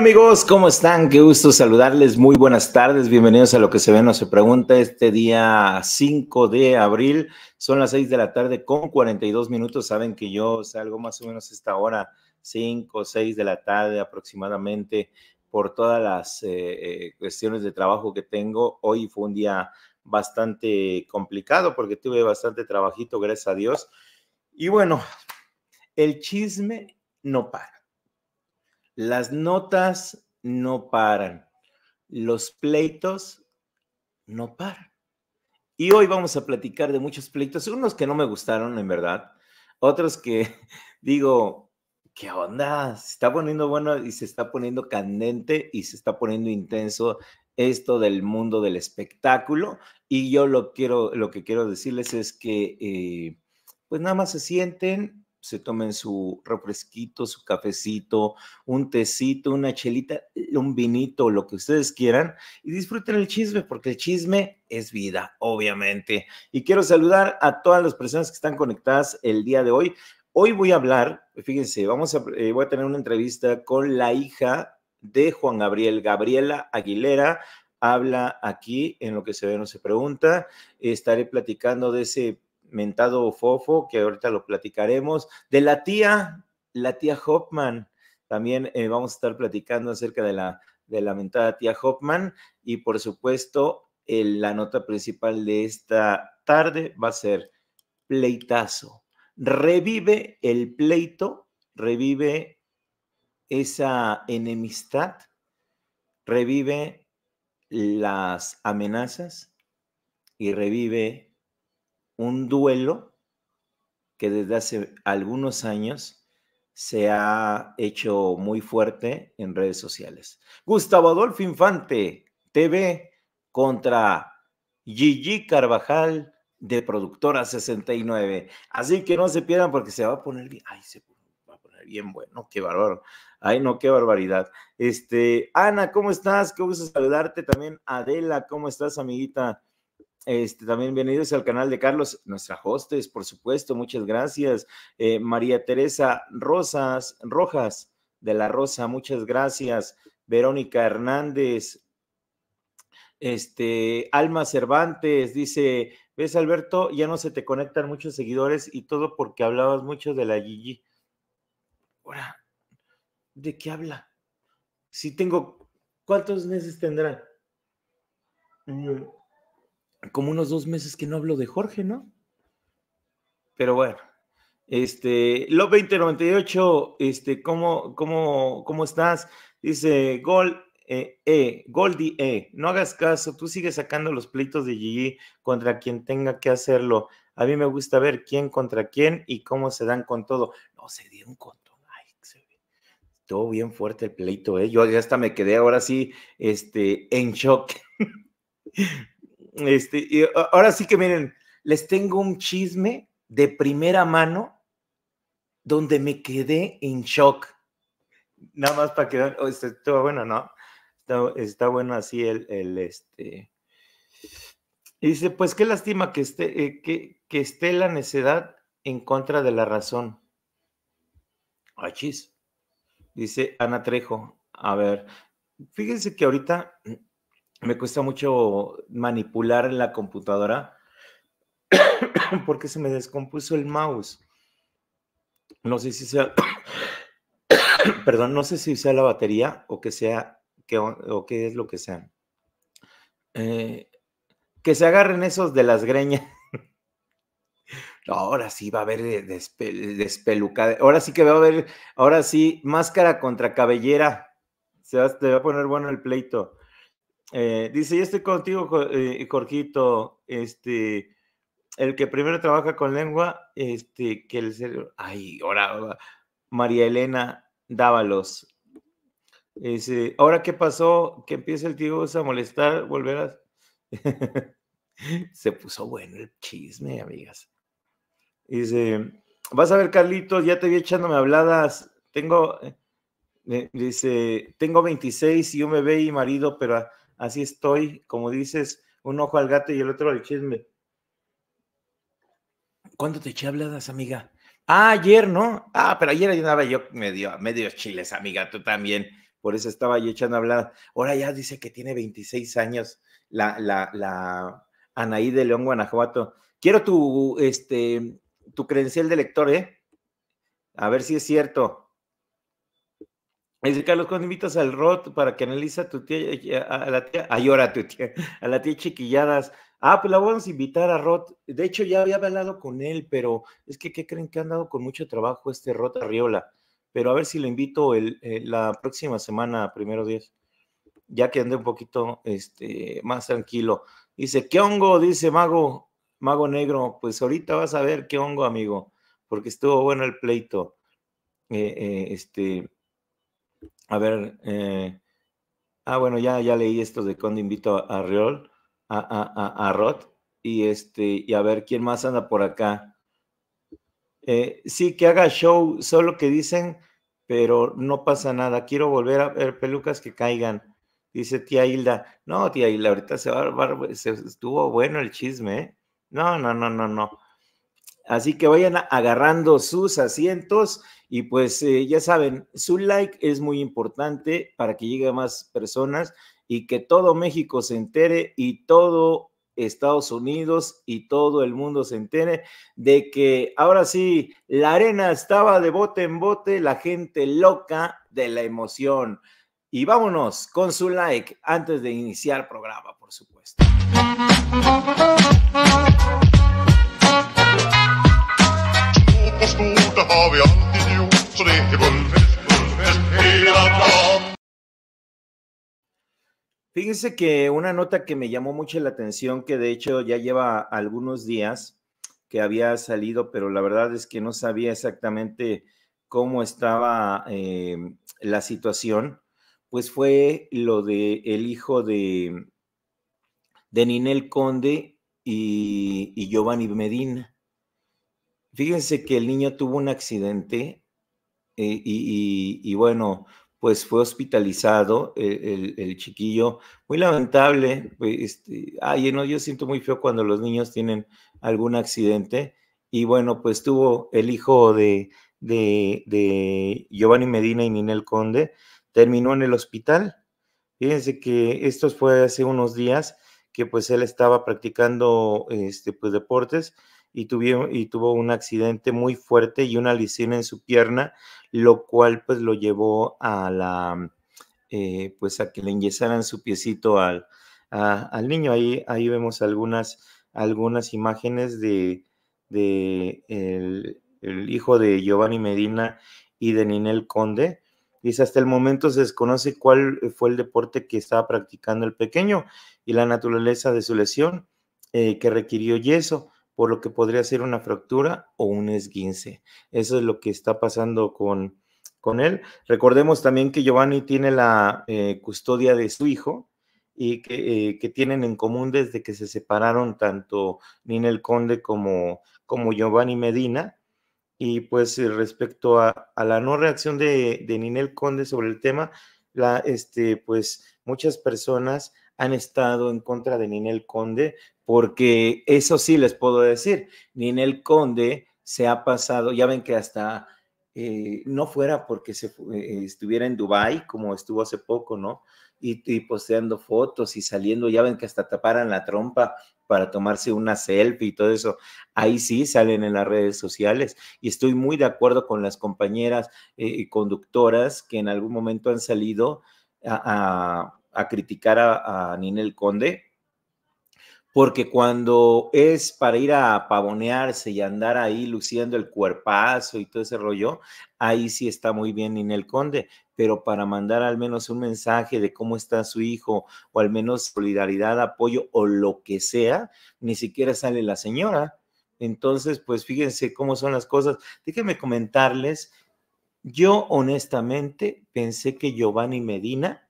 amigos? ¿Cómo están? Qué gusto saludarles. Muy buenas tardes. Bienvenidos a lo que se ve, no se pregunta. Este día 5 de abril son las 6 de la tarde con 42 minutos. Saben que yo salgo más o menos a esta hora, 5 o 6 de la tarde aproximadamente, por todas las eh, eh, cuestiones de trabajo que tengo. Hoy fue un día bastante complicado porque tuve bastante trabajito, gracias a Dios. Y bueno, el chisme no para las notas no paran. Los pleitos no paran. Y hoy vamos a platicar de muchos pleitos, unos que no me gustaron, en verdad, otros que digo, ¿qué onda? Se está poniendo bueno y se está poniendo candente y se está poniendo intenso esto del mundo del espectáculo. Y yo lo quiero, lo que quiero decirles es que, eh, pues nada más se sienten, se tomen su refresquito, su cafecito, un tecito, una chelita, eh, un vinito, lo que ustedes quieran y disfruten el chisme porque el chisme es vida, obviamente. Y quiero saludar a todas las personas que están conectadas el día de hoy. Hoy voy a hablar, fíjense, vamos a, eh, voy a tener una entrevista con la hija de Juan Gabriel, Gabriela Aguilera, habla aquí en lo que se ve no se pregunta. Estaré platicando de ese mentado Fofo, que ahorita lo platicaremos, de la tía, la tía Hoffman. También eh, vamos a estar platicando acerca de la, de la mentada tía Hoffman y por supuesto la nota principal de esta tarde va a ser pleitazo. Revive el pleito, revive esa enemistad, revive las amenazas y revive un duelo que desde hace algunos años se ha hecho muy fuerte en redes sociales. Gustavo Adolfo Infante, TV, contra Gigi Carvajal de Productora 69. Así que no se pierdan porque se va a poner bien. Ay, se va a poner bien bueno, qué bárbaro. Ay, no, qué barbaridad. Este, Ana, ¿cómo estás? Qué gusto saludarte también. Adela, ¿cómo estás, amiguita? Este, también bienvenidos al canal de Carlos, nuestra hostes, por supuesto, muchas gracias. Eh, María Teresa Rosas, Rojas de la Rosa, muchas gracias. Verónica Hernández, este, Alma Cervantes dice, ves Alberto, ya no se te conectan muchos seguidores y todo porque hablabas mucho de la Gigi. Ahora, ¿de qué habla? Si tengo, ¿cuántos meses tendrá? como unos dos meses que no hablo de Jorge, ¿no? Pero bueno, este, love 2098, este, ¿cómo, cómo, cómo estás? Dice, gol, eh, eh Goldie, eh, no hagas caso, tú sigues sacando los pleitos de Gigi contra quien tenga que hacerlo. A mí me gusta ver quién contra quién y cómo se dan con todo. No, se dieron con todo. Ay, todo bien fuerte el pleito, ¿eh? Yo hasta me quedé ahora sí, este, en shock. Este, ahora sí que miren, les tengo un chisme de primera mano donde me quedé en shock. Nada más para que... Oh, todo este, bueno, ¿no? Está, bueno así el, el este. dice, pues qué lástima que esté, eh, que, esté la necedad en contra de la razón. Ay, chis. Dice Ana Trejo. A ver, fíjense que ahorita me cuesta mucho manipular la computadora porque se me descompuso el mouse. No sé si sea, perdón, no sé si sea la batería o que sea, o qué es lo que sea. Eh, que se agarren esos de las greñas. Ahora sí va a haber eh, despelucada. Ahora sí que va a haber, ahora sí, máscara contra cabellera. Se te va a poner bueno el pleito. Eh, dice, yo estoy contigo, eh, este, el que primero trabaja con lengua, este, que el cerebro. Ay, ahora, María Elena Dávalos. Dice, ahora qué pasó, que empieza el tío a molestar, volverás. Se puso bueno el chisme, amigas. Dice, vas a ver, Carlitos, ya te vi echándome habladas. Tengo, eh, dice, tengo 26 y un bebé y marido, pero ah, así estoy, como dices, un ojo al gato y el otro al chisme. ¿Cuándo te eché habladas, amiga? Ah, ayer, ¿no? Ah, pero ayer andaba yo medio, chiles, amiga, tú también. Por eso estaba yo echando habladas. Ahora ya dice que tiene 26 años la, la, la Anaí de León, Guanajuato. Quiero tu, este, tu credencial de lector, ¿eh? A ver si es cierto. Dice Carlos, ¿cuándo invitas al Rot para que analice a tu tía, eh, a, la tía, a a tu tía, a la tía chiquilladas? Ah, pues la vamos a invitar a Rot. De hecho, ya había hablado con él, pero es que, ¿qué creen que han dado con mucho trabajo este Rod Arriola? Pero a ver si lo invito el, eh, la próxima semana, primero 10, ya que ande un poquito este, más tranquilo. Dice, ¿qué hongo? Dice Mago, Mago Negro. Pues ahorita vas a ver qué hongo, amigo, porque estuvo bueno el pleito. Eh, este a ver, eh, ah, bueno, ya, ya leí esto de Conde Invito a Riol, a, a, a, Rod, y este, y a ver quién más anda por acá. Eh, sí, que haga show, solo que dicen, pero no pasa nada. Quiero volver a ver pelucas que caigan. Dice tía Hilda. No, tía Hilda, ahorita se, va, se estuvo bueno el chisme, ¿eh? No, no, no, no, no. Así que vayan agarrando sus asientos y pues eh, ya saben, su like es muy importante para que llegue más personas y que todo México se entere y todo Estados Unidos y todo el mundo se entere de que ahora sí, la arena estaba de bote en bote, la gente loca de la emoción. Y vámonos con su like antes de iniciar programa, por supuesto. Fíjense que una nota que me llamó mucho la atención, que de hecho ya lleva algunos días que había salido, pero la verdad es que no sabía exactamente cómo estaba em, la situación, pues fue lo de el hijo de, de Ninel Conde y, y Giovanni Medina. Fíjense que el niño tuvo un accidente eh, y, bueno, pues fue hospitalizado e, el, chiquillo. Muy lamentable. Este, ay, no, yo siento muy feo cuando los niños tienen algún accidente. Y bueno, pues tuvo el hijo de, Giovanni Medina y Ninel Conde. Terminó en el hospital. Fíjense que esto fue hace unos días que pues él estaba practicando este, pues, deportes y, y tuvo un accidente muy fuerte y una lesión en su pierna, lo cual pues lo llevó a la, eh, pues a que le enyesaran su piecito al, niño. Ahí, ahí vemos algunas, algunas imágenes de, de el, hijo de Giovanni Medina y de Ninel Conde. Dice, hasta el momento se desconoce cuál fue el deporte que estaba practicando el pequeño y la naturaleza de su lesión eh, que requirió yeso por lo que podría ser una fractura o un esguince. Eso es lo que está pasando con, con él. Recordemos también que Giovanni tiene la eh, custodia de su hijo y eh, que, tienen en común desde que se separaron tanto Ninel Conde como, como Giovanni Medina. Y pues eh, respecto a, la no reacción de, Ninel Conde sobre el tema, este, pues muchas personas han estado en contra de Ninel Conde, porque eso sí les puedo decir, Ninel Conde se ha pasado, ya ven que hasta eh, no fuera porque eh, estuviera en Dubai como estuvo hace poco, ¿no? Y, posteando fotos y saliendo, ya ven que hasta taparan la trompa para tomarse una selfie y todo eso. Ahí sí salen en las redes sociales y estoy muy de acuerdo con las compañeras eh, y conductoras que en algún momento han salido a a criticar a, Ninel Conde, porque cuando es para ir a pavonearse y andar ahí luciendo el cuerpazo y todo ese rollo, ahí sí está muy bien Ninel Conde, pero para mandar al menos un mensaje de cómo está su hijo o al menos solidaridad, apoyo o lo que sea, ni siquiera sale la señora. Entonces, pues fíjense cómo son las cosas. Déjenme comentarles, yo honestamente pensé que Giovanni Medina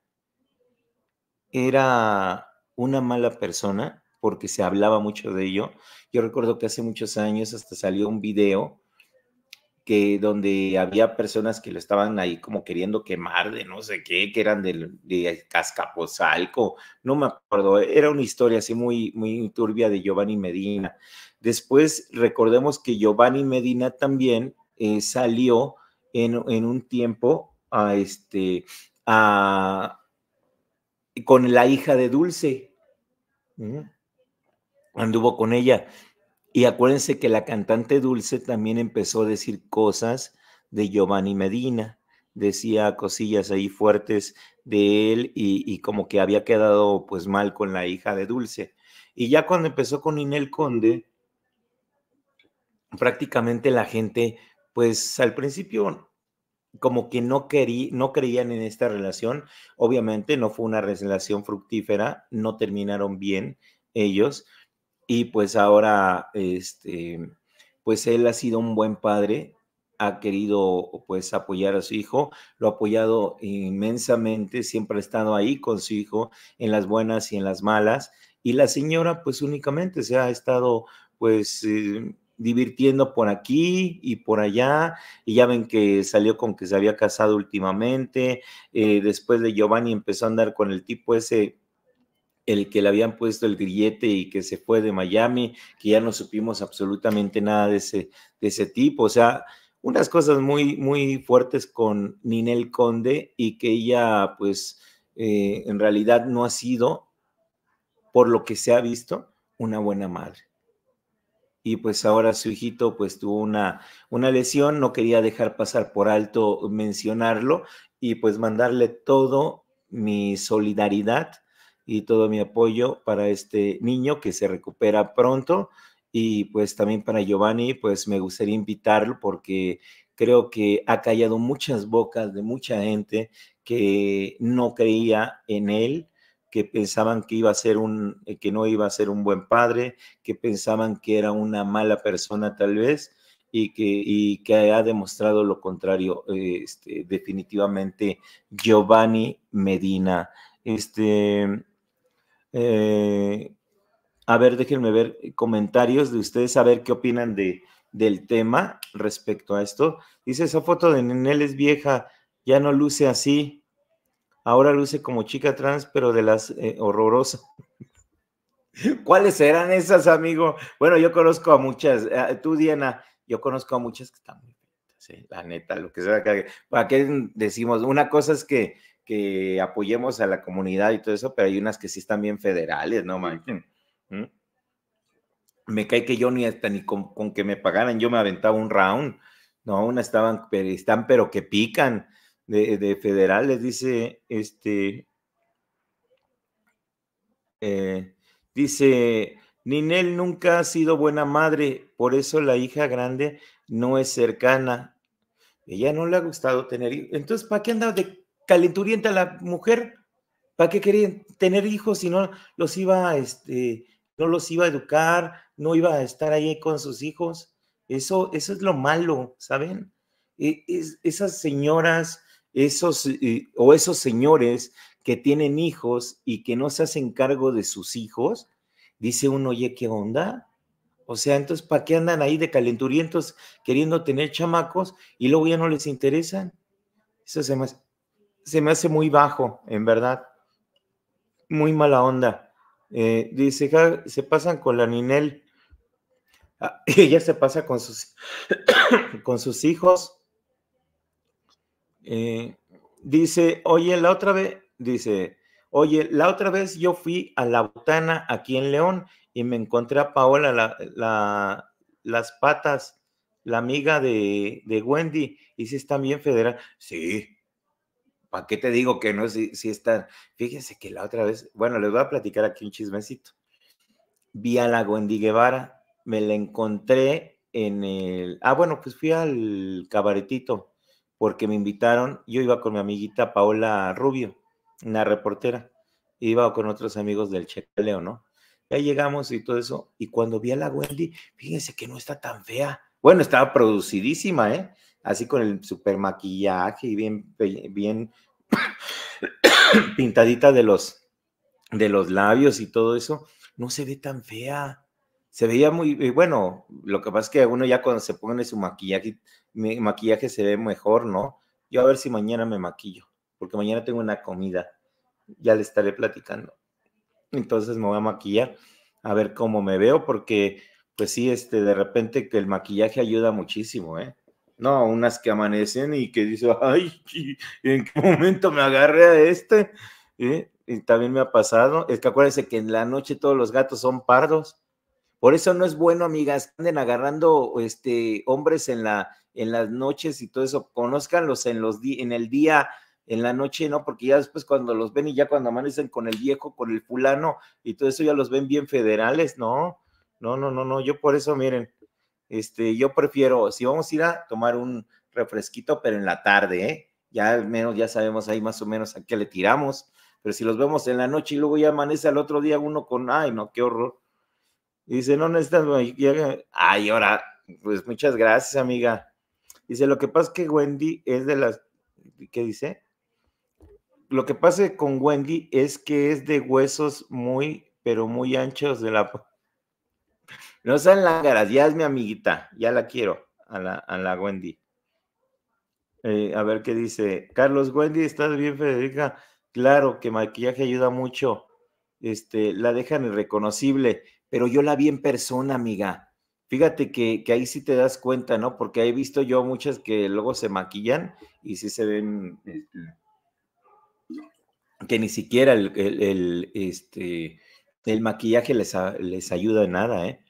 era una mala persona porque se hablaba mucho de ello. Yo recuerdo que hace muchos años hasta salió un video que donde había personas que lo estaban ahí como queriendo quemar de no sé qué, que eran de, de Cascapozalco, no me acuerdo, era una historia así muy, muy turbia de Giovanni Medina. Después recordemos que Giovanni Medina también eh, salió en, en, un tiempo a, este, a, con la hija de Dulce. Anduvo con ella. Y acuérdense que la cantante Dulce también empezó a decir cosas de Giovanni Medina. Decía cosillas ahí fuertes de él y, y como que había quedado pues mal con la hija de Dulce. Y ya cuando empezó con Inel Conde, prácticamente la gente, pues al principio como que no, querí, no creían en esta relación. Obviamente no fue una relación fructífera, no terminaron bien ellos. Y pues ahora, este, pues él ha sido un buen padre, ha querido pues apoyar a su hijo, lo ha apoyado inmensamente, siempre ha estado ahí con su hijo en las buenas y en las malas. Y la señora pues únicamente se ha estado pues eh, divirtiendo por aquí y por allá, y ya ven que salió con que se había casado últimamente, eh, después de Giovanni empezó a andar con el tipo ese, el que le habían puesto el grillete y que se fue de Miami, que ya no supimos absolutamente nada de ese, de ese tipo, o sea, unas cosas muy, muy fuertes con Ninel Conde y que ella, pues, eh, en realidad no ha sido, por lo que se ha visto, una buena madre y pues ahora su hijito pues tuvo una, una lesión, no quería dejar pasar por alto mencionarlo y pues mandarle todo mi solidaridad y todo mi apoyo para este niño que se recupera pronto y pues también para Giovanni pues me gustaría invitarlo porque creo que ha callado muchas bocas de mucha gente que no creía en él que pensaban que iba a ser un, eh, que no iba a ser un buen padre, que pensaban que era una mala persona tal vez, y que, que ha demostrado lo contrario, eh, este, definitivamente Giovanni Medina. Este, eh, a ver, déjenme ver comentarios de ustedes, a ver qué opinan de, del tema respecto a esto. Dice, esa foto de Nenel es vieja, ya no luce así. Ahora luce como chica trans, pero de las eh, horrorosas. ¿Cuáles eran esas, amigo? Bueno, yo conozco a muchas. Eh, tú, Diana, yo conozco a muchas que están muy sí, ¿eh? la neta, lo que sea. ¿Para qué decimos? Una cosa es que, apoyemos a la comunidad y todo eso, pero hay unas que sí están bien federales, no manchen. Me cae que yo ni hasta ni con, que me pagaran, yo me aventaba un round. No, unas estaban, pero están, pero que pican de, federales, dice, este, eh, dice, Ninel nunca ha sido buena madre, por eso la hija grande no es cercana. Ella no le ha gustado tener hijos. Entonces, ¿para qué andaba de calenturienta la mujer? ¿Para qué quería tener hijos si no los iba, este, no los iba a educar, no iba a estar ahí con sus hijos? Eso, eso es lo malo, ¿saben? E, es, esas señoras esos eh, o esos señores que tienen hijos y que no se hacen cargo de sus hijos, dice uno, oye, ¿qué onda? O sea, entonces, ¿para qué andan ahí de calenturientos queriendo tener chamacos y luego ya no les interesan? Eso se me, hace, muy bajo, en verdad. Muy mala onda. Eh, dice, se pasan con la Ninel. Ah, ella se pasa con sus, con sus hijos eh, dice, oye, la otra vez, dice, oye, la otra vez yo fui a la botana aquí en León y me encontré a Paola, la, las patas, la amiga de, Wendy, y si están bien federal. Sí, ¿para qué te digo que no? Si, si están, fíjense que la otra vez, bueno, les voy a platicar aquí un chismecito. Vi a la Wendy Guevara, me la encontré en el, ah, bueno, pues fui al cabaretito porque me invitaron, yo iba con mi amiguita Paola Rubio, una reportera, iba con otros amigos del Checaleo, ¿no? Ya llegamos y todo eso, y cuando vi a la Wendy, fíjense que no está tan fea. Bueno, estaba producidísima, ¿eh? Así con el super maquillaje y bien, bien pintadita de los, de los labios y todo eso, no se ve tan fea se veía muy eh, bueno. Lo que pasa es que uno ya cuando se pone su maquillaje, mi maquillaje se ve mejor, ¿no? Yo a ver si mañana me maquillo, porque mañana tengo una comida, ya le estaré platicando. Entonces me voy a maquillar a ver cómo me veo, porque pues sí, este, de repente que el maquillaje ayuda muchísimo, ¿eh? No, unas que amanecen y que dicen, ay, ¿en qué momento me agarré a este? ¿eh? Y también me ha pasado, es que acuérdense que en la noche todos los gatos son pardos por eso no es bueno, amigas, anden agarrando este, hombres en, la, en las noches y todo eso. Conózcanlos en, los en el día, en la noche, ¿no? Porque ya después cuando los ven y ya cuando amanecen con el viejo, con el fulano y todo eso, ya los ven bien federales, ¿no? No, no, no, no. Yo por eso, miren, este, yo prefiero, si vamos a ir a tomar un refresquito, pero en la tarde, ¿eh? Ya al menos ya sabemos ahí más o menos a qué le tiramos. Pero si los vemos en la noche y luego ya amanece al otro día uno con, ay, no, qué horror. Dice, no necesitas Ay, ahora, pues muchas gracias, amiga. Dice, lo que pasa es que Wendy es de las, ¿qué dice? Lo que pasa con Wendy es que es de huesos muy, pero muy anchos de la... No sean lángaras, ya es mi amiguita, ya la quiero, a la, Wendy. Eh, a ver qué dice. Carlos, Wendy, ¿estás bien, Federica? Claro que maquillaje ayuda mucho. Este, la dejan irreconocible pero yo la vi en persona, amiga. Fíjate que, ahí sí te das cuenta, ¿no? Porque he visto yo muchas que luego se maquillan y sí se ven este, que ni siquiera el, este, el maquillaje les, les ayuda en nada, ¿eh?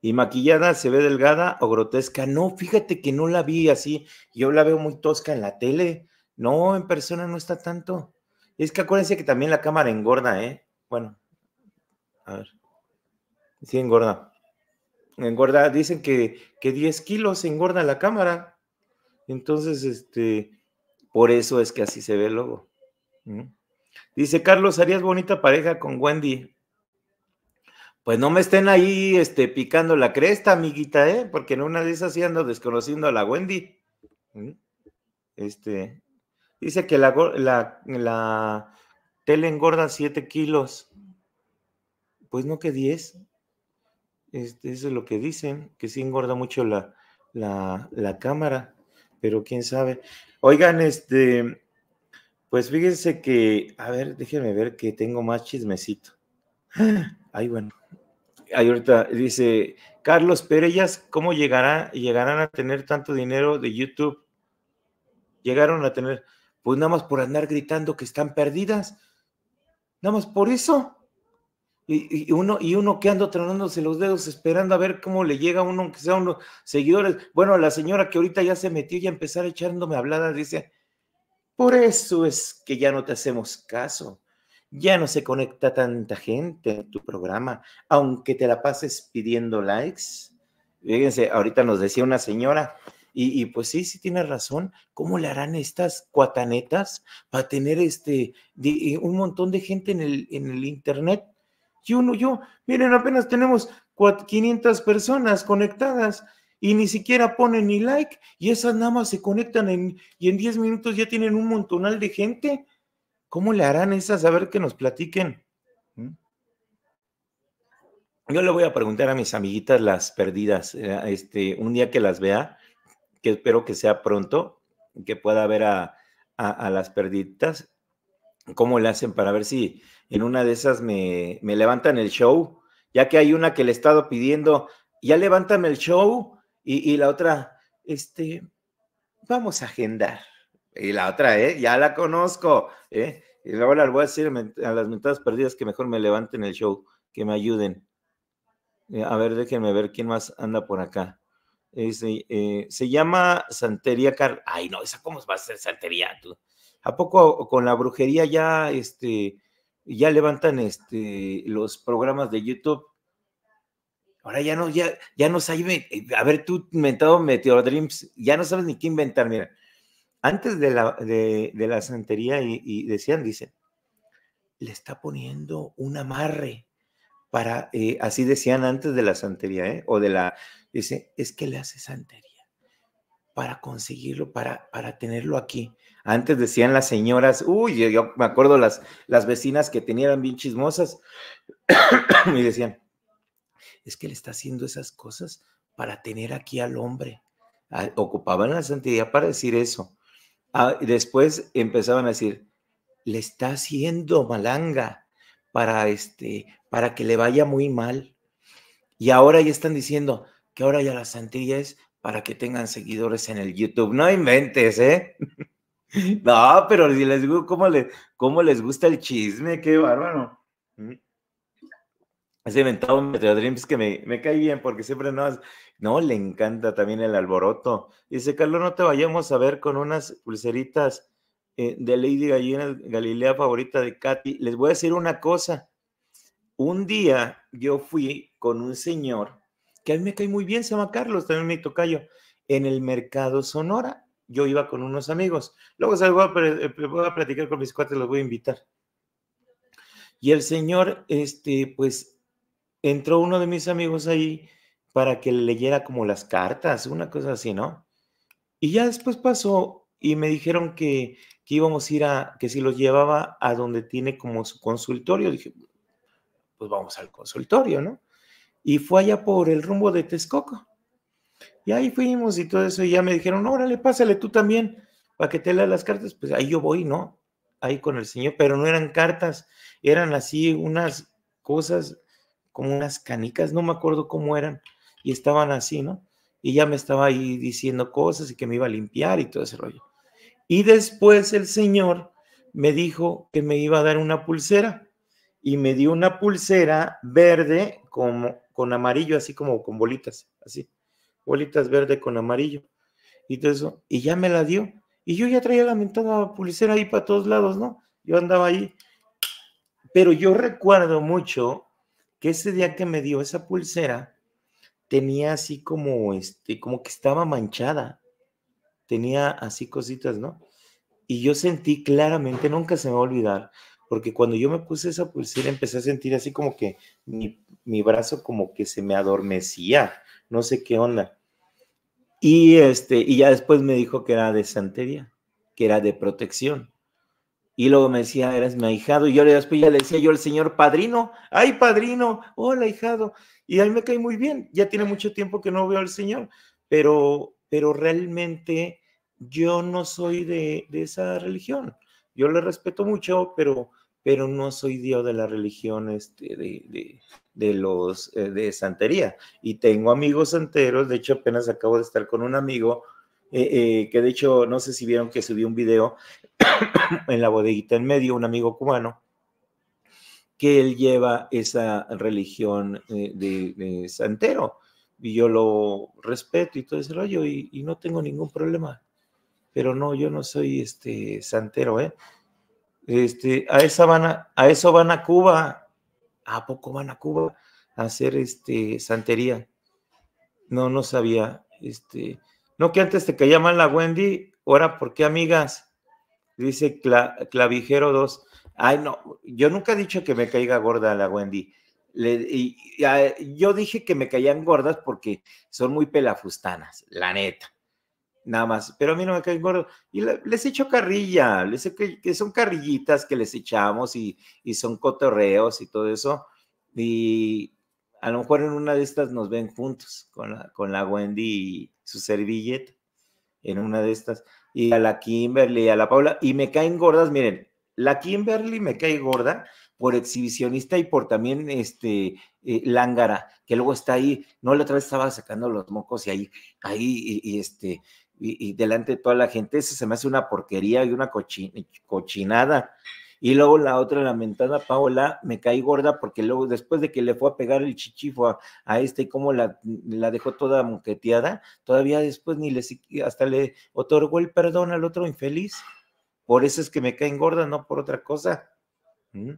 Y maquillada se ve delgada o grotesca. No, fíjate que no la vi así. Yo la veo muy tosca en la tele. No, en persona no está tanto. Es que acuérdense que también la cámara engorda, ¿eh? Bueno, a ver. Sí, engorda. Engorda, dicen que, que 10 kilos engorda la cámara. Entonces, este, por eso es que así se ve luego. Dice Carlos, harías bonita pareja con Wendy. Pues no me estén ahí este, picando la cresta, amiguita, ¿eh? porque en una de esas sí ando desconociendo a la Wendy. Este, dice que la, la tele engorda 7 kilos. Pues no que 10. Este, eso es lo que dicen, que sí engorda mucho la, cámara, pero quién sabe. Oigan, este, pues fíjense que, a ver, déjenme ver que tengo más chismecito. Ay, bueno. Ahí ahorita dice Carlos Perellas, ¿cómo llegará, llegarán a tener tanto dinero de YouTube? Llegaron a tener, pues nada más por andar gritando que están perdidas. Nada más por eso. Y, uno, y uno que anda tronándose los dedos esperando a ver cómo le llega a uno, aunque sea unos seguidores. Bueno, la señora que ahorita ya se metió y a empezar echándome habladas, dice, por eso es que ya no te hacemos caso. Ya no se conecta tanta gente en tu programa, aunque te la pases pidiendo likes. Fíjense, ahorita nos decía una señora, y, pues sí, sí tiene razón. ¿Cómo le harán estas cuatanetas para tener este un montón de gente en el, en el internet? que uno, yo, miren, apenas tenemos 500 personas conectadas y ni siquiera ponen ni like y esas nada más se conectan y en 10 minutos ya tienen un montonal de gente. ¿Cómo le harán esas? A ver que nos platiquen. ¿Mm? Yo le voy a preguntar a mis amiguitas las perdidas, eh, este, un día que las vea, que espero que sea pronto, que pueda ver a, a las perdidas, cómo le hacen para ver si en una de esas me, levantan el show, ya que hay una que le he estado pidiendo, ya levántame el show, y, la otra, este, vamos a agendar. Y la otra, ¿eh? Ya la conozco, ¿eh? Y ahora le voy a decir a las mentadas perdidas que mejor me levanten el show, que me ayuden. Eh, a ver, déjenme ver quién más anda por acá. Eh, eh, se llama Santería Car. Ay, no, esa cómo va a ser Santería, tú. ¿A poco con la brujería ya, este, ya levantan este, los programas de YouTube? Ahora ya no, ya, ya no eh, a ver, tú inventado Meteor Dreams, ya no sabes ni qué inventar, mira. Antes de la, de, la santería, y, decían, dicen, le está poniendo un amarre para, eh, así decían antes de la santería, ¿eh? o de la, dice, es que le hace santería para conseguirlo, para, para tenerlo aquí. Antes decían las señoras, uy, yo me acuerdo las, las vecinas que tenían bien chismosas y decían, es que le está haciendo esas cosas para tener aquí al hombre. Ah, ocupaban la santidad para decir eso. Ah, después empezaban a decir, le está haciendo malanga para este para que le vaya muy mal. Y ahora ya están diciendo que ahora ya la santidad es para que tengan seguidores en el YouTube. No inventes, ¿eh? No, pero si les cómo les, cómo les gusta el chisme, qué bárbaro. Mm. Has inventado Metro Dreams que me, cae bien porque siempre no, no le encanta también el alboroto. Dice Carlos, no te vayamos a ver con unas pulseritas eh, de Lady Gallina Galilea favorita de Katy. Les voy a decir una cosa. Un día yo fui con un señor que a mí me cae muy bien, se llama Carlos, también me tocayo, en el mercado Sonora yo iba con unos amigos. Luego salgo a, eh, voy a platicar con mis cuates, los voy a invitar. Y el señor, este, pues, entró uno de mis amigos ahí para que leyera como las cartas, una cosa así, ¿no? Y ya después pasó y me dijeron que, que íbamos a ir a, que si los llevaba a donde tiene como su consultorio, dije, pues vamos al consultorio, ¿no? Y fue allá por el rumbo de Texcoco. Y ahí fuimos y todo eso, y ya me dijeron, órale, pásale tú también, para que te lea las cartas. Pues ahí yo voy, ¿no? Ahí con el señor, pero no eran cartas, eran así unas cosas como unas canicas, no me acuerdo cómo eran, y estaban así, ¿no? Y ya me estaba ahí diciendo cosas y que me iba a limpiar y todo ese rollo. Y después el señor me dijo que me iba a dar una pulsera y me dio una pulsera verde como con amarillo, así como con bolitas, así bolitas verde con amarillo y todo eso, y ya me la dio. Y yo ya traía la mentada pulsera ahí para todos lados, ¿no? Yo andaba ahí. Pero yo recuerdo mucho que ese día que me dio esa pulsera, tenía así como, este, como que estaba manchada. Tenía así cositas, ¿no? Y yo sentí claramente, nunca se me va a olvidar, porque cuando yo me puse esa pulsera empecé a sentir así como que mi brazo como que se me adormecía, no sé qué onda. Y, este, y ya después me dijo que era de santería, que era de protección. Y luego me decía, eres mi ahijado. Y yo después ya le decía yo el señor padrino, ay padrino, hola ahijado. Y a me cae muy bien. Ya tiene mucho tiempo que no veo al señor, pero, pero realmente yo no soy de, de esa religión. Yo le respeto mucho, pero pero no soy dios de la religión este, de, los eh, de santería. Y tengo amigos santeros, de hecho apenas acabo de estar con un amigo eh, eh, que de hecho no sé si vieron que subí un video en la bodeguita en medio, un amigo cubano, que él lleva esa religión de, santero. Y yo lo respeto y todo ese rollo y, y no tengo ningún problema. Pero no, yo no soy este santero, ¿eh? Este, a, esa van a, a eso van a Cuba. ¿A poco van a Cuba a hacer este, santería? No, no sabía. Este, no que antes te caía mal la Wendy, ahora ¿por qué amigas? Dice Clavijero 2. Ay, no, yo nunca he dicho que me caiga gorda la Wendy. y, yo dije que me caían gordas porque son muy pelafustanas, la neta nada más. Pero a mí no me caen gordos. Y les echo carrilla, les que son carrillitas que les echamos y, son cotorreos y todo eso. Y a lo mejor en una de estas nos ven juntos con la, con la Wendy y su servilleta, en una de estas. Y a la Kimberly y a la Paula. Y me caen gordas, miren, la Kimberly me cae gorda por exhibicionista y por también este eh, lángara, que luego está ahí, no la otra vez estaba sacando los mocos y ahí, ahí, y este, y, delante de toda la gente, ese se me hace una porquería y una cochinada. Y luego la otra lamentada, Paola, me caí gorda porque luego después de que le fue a pegar el chichifo a, este y cómo la, la, dejó toda moqueteada, todavía después ni le hasta le otorgó el perdón al otro infeliz. Por eso es que me caen gorda, no por otra cosa. ¿Mm?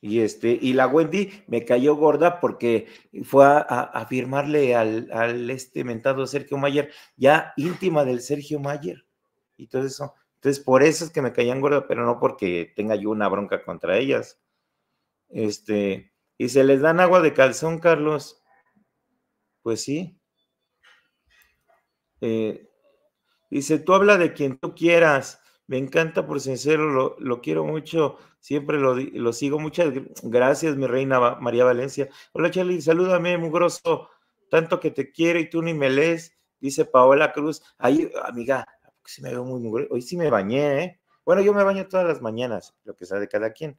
Y, este, y la Wendy me cayó gorda porque fue a, firmarle al, al, este mentado Sergio Mayer, ya íntima del Sergio Mayer y todo eso. Entonces, por eso es que me caían gorda, pero no porque tenga yo una bronca contra ellas. Este, y se les dan agua de calzón, Carlos. Pues sí. Eh, dice, tú habla de quien tú quieras. Me encanta, por sincero, lo, quiero mucho, siempre lo, sigo. Muchas gracias, mi reina María Valencia. Hola, Charlie, salúdame, mugroso, tanto que te quiero y tú ni me lees, dice Paola Cruz. Ay, amiga, si me veo muy mugroso. Hoy sí me bañé, ¿eh? Bueno, yo me baño todas las mañanas, lo que sea de cada quien,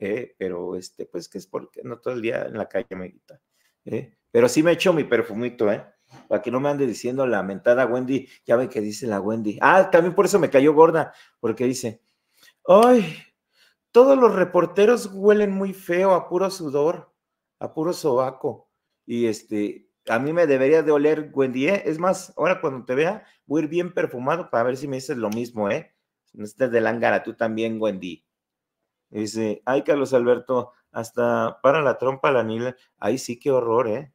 ¿eh? pero este, pues que es porque no todo el día en la calle me quita. ¿eh? Pero sí me echo mi perfumito, ¿eh? para que no me ande diciendo la Wendy, ya ve que dice la Wendy. Ah, también por eso me cayó gorda, porque dice, ay, todos los reporteros huelen muy feo, a puro sudor, a puro sobaco. Y este, a mí me debería de oler Wendy, ¿eh? Es más, ahora cuando te vea, voy a ir bien perfumado para ver si me dices lo mismo, ¿eh? No estés de lángara, tú también, Wendy. dice, ay, Carlos Alberto, hasta para la trompa la nila. Ay, sí, qué horror, ¿eh?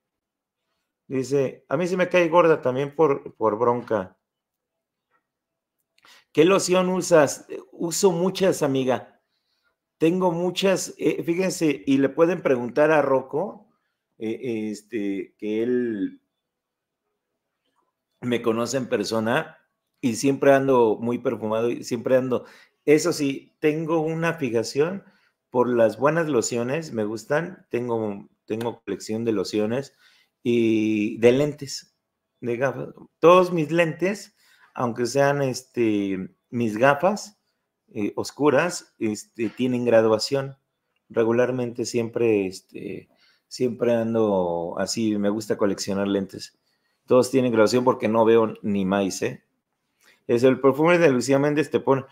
Dice, a mí se me cae gorda también por, por bronca. ¿Qué loción usas? Eh, uso muchas, amiga. Tengo muchas, eh, fíjense, y le pueden preguntar a Rocco, eh, este, que él me conoce en persona y siempre ando muy perfumado y siempre ando. Eso sí, tengo una fijación por las buenas lociones, me gustan, tengo, tengo colección de lociones y de lentes, de gafas. Todos mis lentes, aunque sean este, mis gafas eh, oscuras, este, tienen graduación. Regularmente siempre, este, siempre ando así, me gusta coleccionar lentes. Todos tienen graduación porque no veo ni maíz, ¿eh? Es el perfume de Lucía Méndez te pone.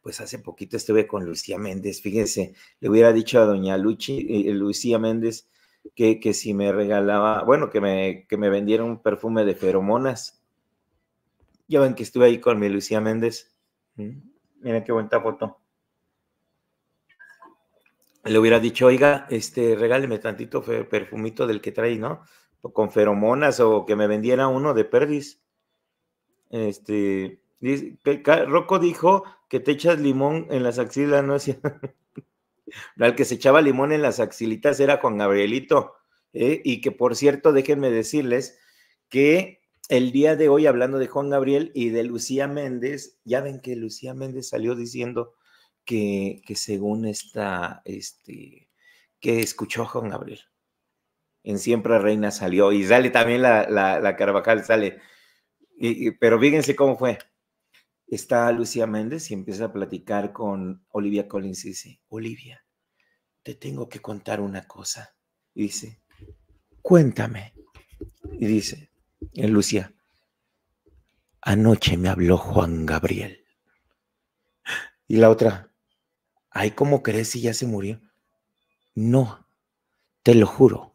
Pues hace poquito estuve con Lucía Méndez, fíjese, le hubiera dicho a doña Luchi, eh, Lucía Méndez, que, si me regalaba, bueno, que me, que me vendiera un perfume de feromonas. Ya ven que estuve ahí con mi Lucía Méndez. Mm, miren qué buena foto. Le hubiera dicho, oiga, este, regáleme tantito perfumito del que trae, ¿no? con feromonas o que me vendiera uno de perdiz. Este, Roco dijo que te echas limón en las axilas, ¿no? Al que se echaba limón en las axilitas era Juan Gabrielito. ¿eh? Y que por cierto, déjenme decirles que el día de hoy, hablando de Juan Gabriel y de Lucía Méndez, ya ven que Lucía Méndez salió diciendo que, según esta, este, que escuchó Juan Gabriel. En Siempre Reina salió y sale también la, Carvajal, sale. pero fíjense cómo fue está Lucía Méndez y empieza a platicar con Olivia Collins y dice, Olivia, tengo que contar una cosa. dice, cuéntame. Y dice, en eh, Lucía, anoche me habló Juan Gabriel. Y la otra, ay, como crees si ya se murió? No, te lo juro,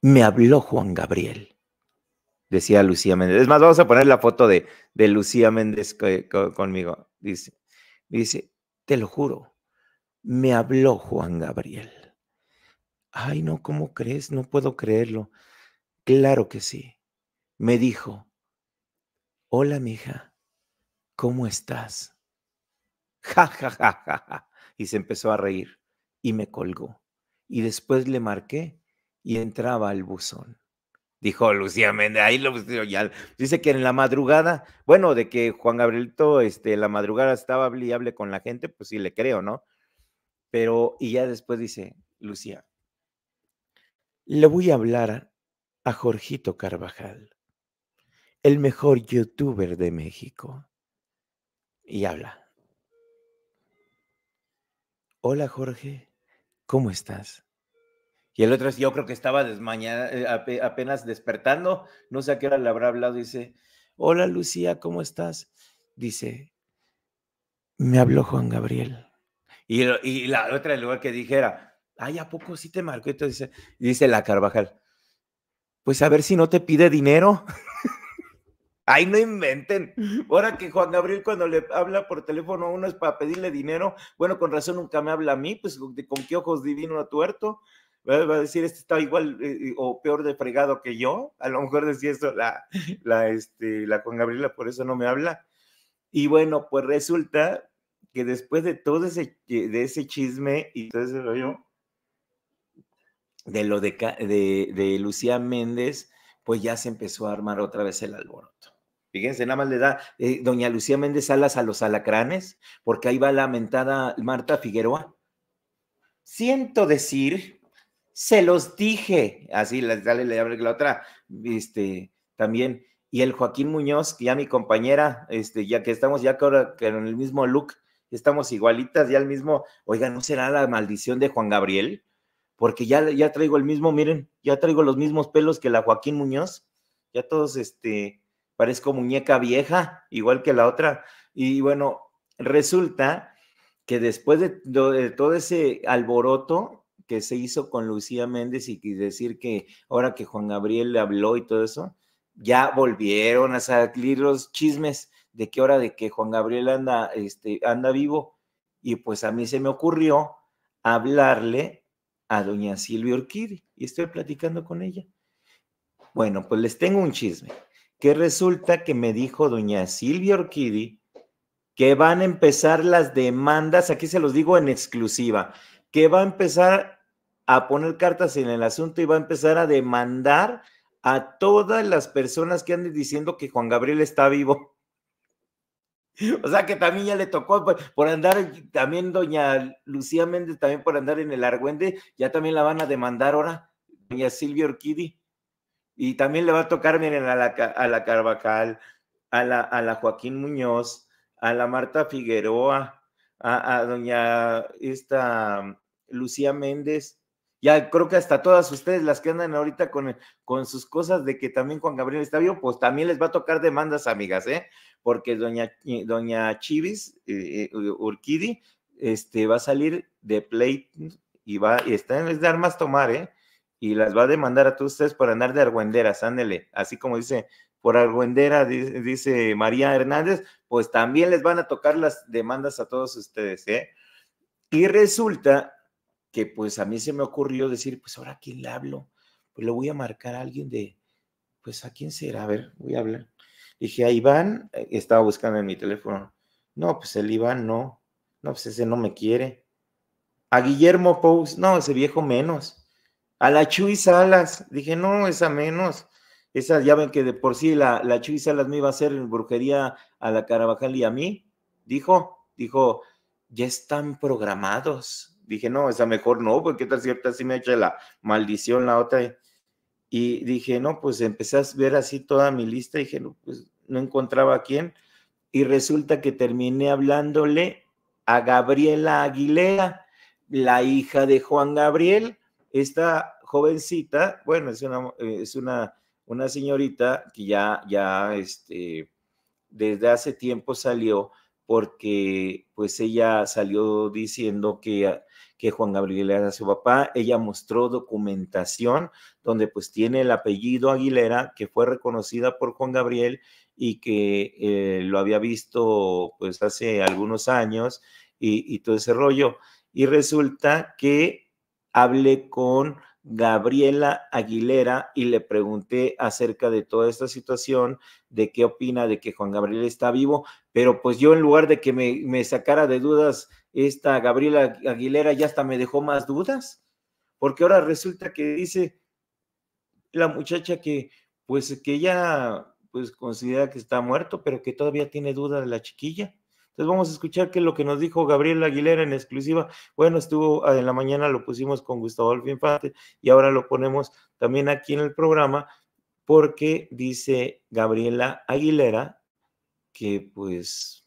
me habló Juan Gabriel. Decía Lucía Méndez. Es más, vamos a poner la foto de, de Lucía Méndez eh, conmigo. Dice, dice, te lo juro, me habló Juan Gabriel. Ay, no, ¿cómo crees? No puedo creerlo. Claro que sí. Me dijo, hola, mija, ¿cómo estás? Ja, ja, ja, ja, ja. Y se empezó a reír y me colgó. Y después le marqué y entraba al buzón. Dijo Lucía Méndez, ahí lo ya. Dice que en la madrugada, bueno, de que Juan Gabrielito, este, la madrugada estaba hable con la gente, pues sí le creo, ¿no? Pero, y ya después dice Lucía, le voy a hablar a Jorgito Carvajal, el mejor youtuber de México. Y habla. Hola Jorge, ¿cómo estás? Y el otro, yo creo que estaba desmañada, eh, apenas despertando, no sé a qué hora le habrá hablado, dice, hola Lucía, ¿cómo estás? Dice, me habló Juan Gabriel. Y, la otra, en lugar que dijera, ay, ¿a poco sí te marcó? Entonces dice, dice la Carvajal, pues a ver si no te pide dinero. Ay, no inventen. Ahora que Juan Gabriel cuando le habla por teléfono a uno es para pedirle dinero, bueno, con razón nunca me habla a mí, pues con qué ojos divino a tuerto. Va a decir, este está igual eh, o peor de fregado que yo. A lo mejor decía eso la, este, la Juan Gabriela, por eso no me habla. Y bueno, pues resulta que después de todo ese, de ese chisme y todo ese rollo, de lo de, Lucía Méndez, pues ya se empezó a armar otra vez el alboroto. Fíjense, nada más le da eh, doña Lucía Méndez Salas a los alacranes, porque ahí va lamentada Marta Figueroa. Siento decir, se los dije, así le sale la, otra, este, también. Y el Joaquín Muñoz, que ya mi compañera, este, ya que estamos ya en el mismo look, estamos igualitas, ya el mismo, oiga, ¿no será la maldición de Juan Gabriel? Porque ya, ya traigo el mismo, miren, ya traigo los mismos pelos que la Joaquín Muñoz, ya todos, este, parezco muñeca vieja, igual que la otra. Y bueno, resulta que después de, todo ese alboroto que se hizo con Lucía Méndez y, y decir que ahora que Juan Gabriel le habló y todo eso, ya volvieron a salir los chismes de qué hora de que Juan Gabriel anda, este, anda vivo. Y pues a mí se me ocurrió hablarle a doña Silvia Urquidi y estoy platicando con ella. Bueno, pues les tengo un chisme, que resulta que me dijo doña Silvia Urquidi que van a empezar las demandas, aquí se los digo en exclusiva, que va a empezar a poner cartas en el asunto y va a empezar a demandar a todas las personas que anden diciendo que Juan Gabriel está vivo. O sea que también ya le tocó por, andar, eh, también doña Lucía Méndez, también por andar en el Argüende, ya también la van a demandar ahora, doña Silvia Orquidi. Y también le va a tocar, miren, a la, a la Carvacal, a la, a la Joaquín Muñoz, a la Marta Figueroa, a, a doña esta mm, Lucía Méndez, ya creo que hasta todas ustedes las que andan ahorita con, con sus cosas de que también Juan Gabriel está vivo, pues también les va a tocar demandas, amigas, ¿eh? Porque doña, doña Chivis, eh, eh, Urquidi, este, va a salir de play y va, y está les de armas tomar, ¿eh? Y las va a demandar a todos ustedes por andar de argüenderas, ándele, así como dice por Argüendera, dice María Hernández, pues también les van a tocar las demandas a todos ustedes, ¿eh? Y resulta que pues a mí se me ocurrió decir, pues ahora a quién le hablo, pues le voy a marcar a alguien de, pues a quién será, a ver, voy a hablar. Dije, a Iván, eh, estaba buscando en mi teléfono, no, pues el Iván no, no, pues ese no me quiere. A Guillermo Pous, no, ese viejo menos. A la Chuy Salas, dije, no, esa menos. Esa, ya ven que de por sí la, la Chuy Salas me iba a hacer en brujería a la Carabajal y a mí. Dijo, dijo, ya están programados dije, no, esa mejor no, porque pues, tal cierta así me hecho la maldición la otra. Y dije, no, pues empecé a ver así toda mi lista, dije, no, pues no encontraba a quién. Y resulta que terminé hablándole a Gabriela Aguilea, la hija de Juan Gabriel, esta jovencita, bueno, es una, eh, es una, una señorita que ya, ya, este, desde hace tiempo salió porque pues ella salió diciendo que que Juan Gabriel era su papá. Ella mostró documentación donde pues tiene el apellido Aguilera, que fue reconocida por Juan Gabriel y que eh, lo había visto pues hace algunos años y, y todo ese rollo. Y resulta que hablé con Gabriela Aguilera y le pregunté acerca de toda esta situación, de qué opina de que Juan Gabriel está vivo, pero pues yo en lugar de que me, sacara de dudas, esta Gabriela Aguilera ya hasta me dejó más dudas, porque ahora resulta que dice la muchacha que pues que ella pues considera que está muerto, pero que todavía tiene dudas de la chiquilla. Entonces vamos a escuchar qué es lo que nos dijo Gabriel Aguilera en exclusiva. Bueno, estuvo ah, en la mañana, lo pusimos con Gustavo Adolfo Infante y ahora lo ponemos también aquí en el programa porque dice Gabriela Aguilera que pues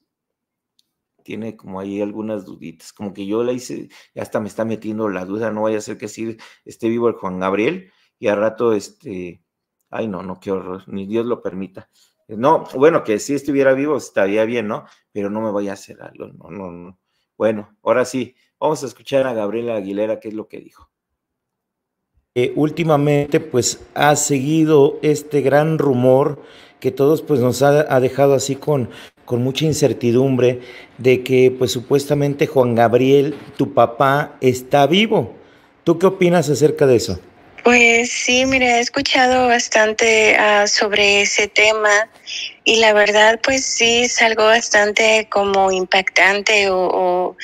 tiene como ahí algunas duditas, como que yo la hice, hasta me está metiendo la duda, no vaya a ser que sí esté vivo el Juan Gabriel y al rato este, ay no, no, qué horror, ni Dios lo permita. No, bueno, que si estuviera vivo estaría bien, ¿no? Pero no me voy a hacer algo, no, no, no. Bueno, ahora sí, vamos a escuchar a Gabriela Aguilera qué es lo que dijo. Eh, últimamente, pues ha seguido este gran rumor que todos pues nos ha, ha dejado así con, con mucha incertidumbre de que pues supuestamente Juan Gabriel, tu papá, está vivo. ¿Tú qué opinas acerca de eso? Pues sí, mira, he escuchado bastante ah, sobre ese tema y la verdad pues sí es algo bastante como impactante o,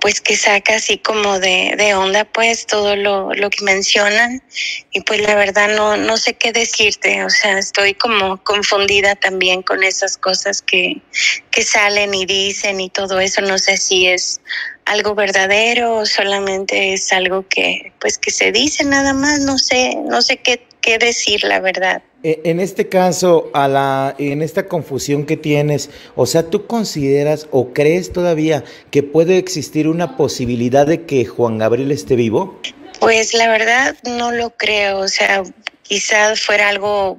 pues que saca así como de, onda pues todo lo, que mencionan y pues la verdad no, no sé qué decirte, o sea, estoy como confundida también con esas cosas que, que salen y dicen y todo eso, no sé si es algo verdadero solamente es algo que pues que se dice nada más, no sé, no sé qué, qué decir la verdad. E, en este caso, a la, en esta confusión que tienes, o sea, ¿tú consideras o crees todavía que puede existir una posibilidad de que Juan Gabriel esté vivo? Pues la verdad no lo creo, o sea, quizás fuera algo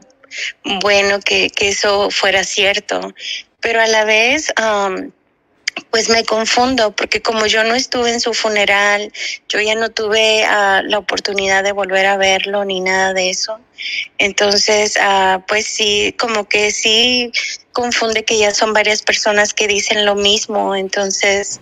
bueno que, eso fuera cierto, pero a la vez um, pues me confundo porque como yo no estuve en su funeral, yo ya no tuve ah, la oportunidad de volver a verlo ni nada de eso. Entonces, ah, pues sí, como que sí confunde que ya son varias personas que dicen lo mismo. Entonces,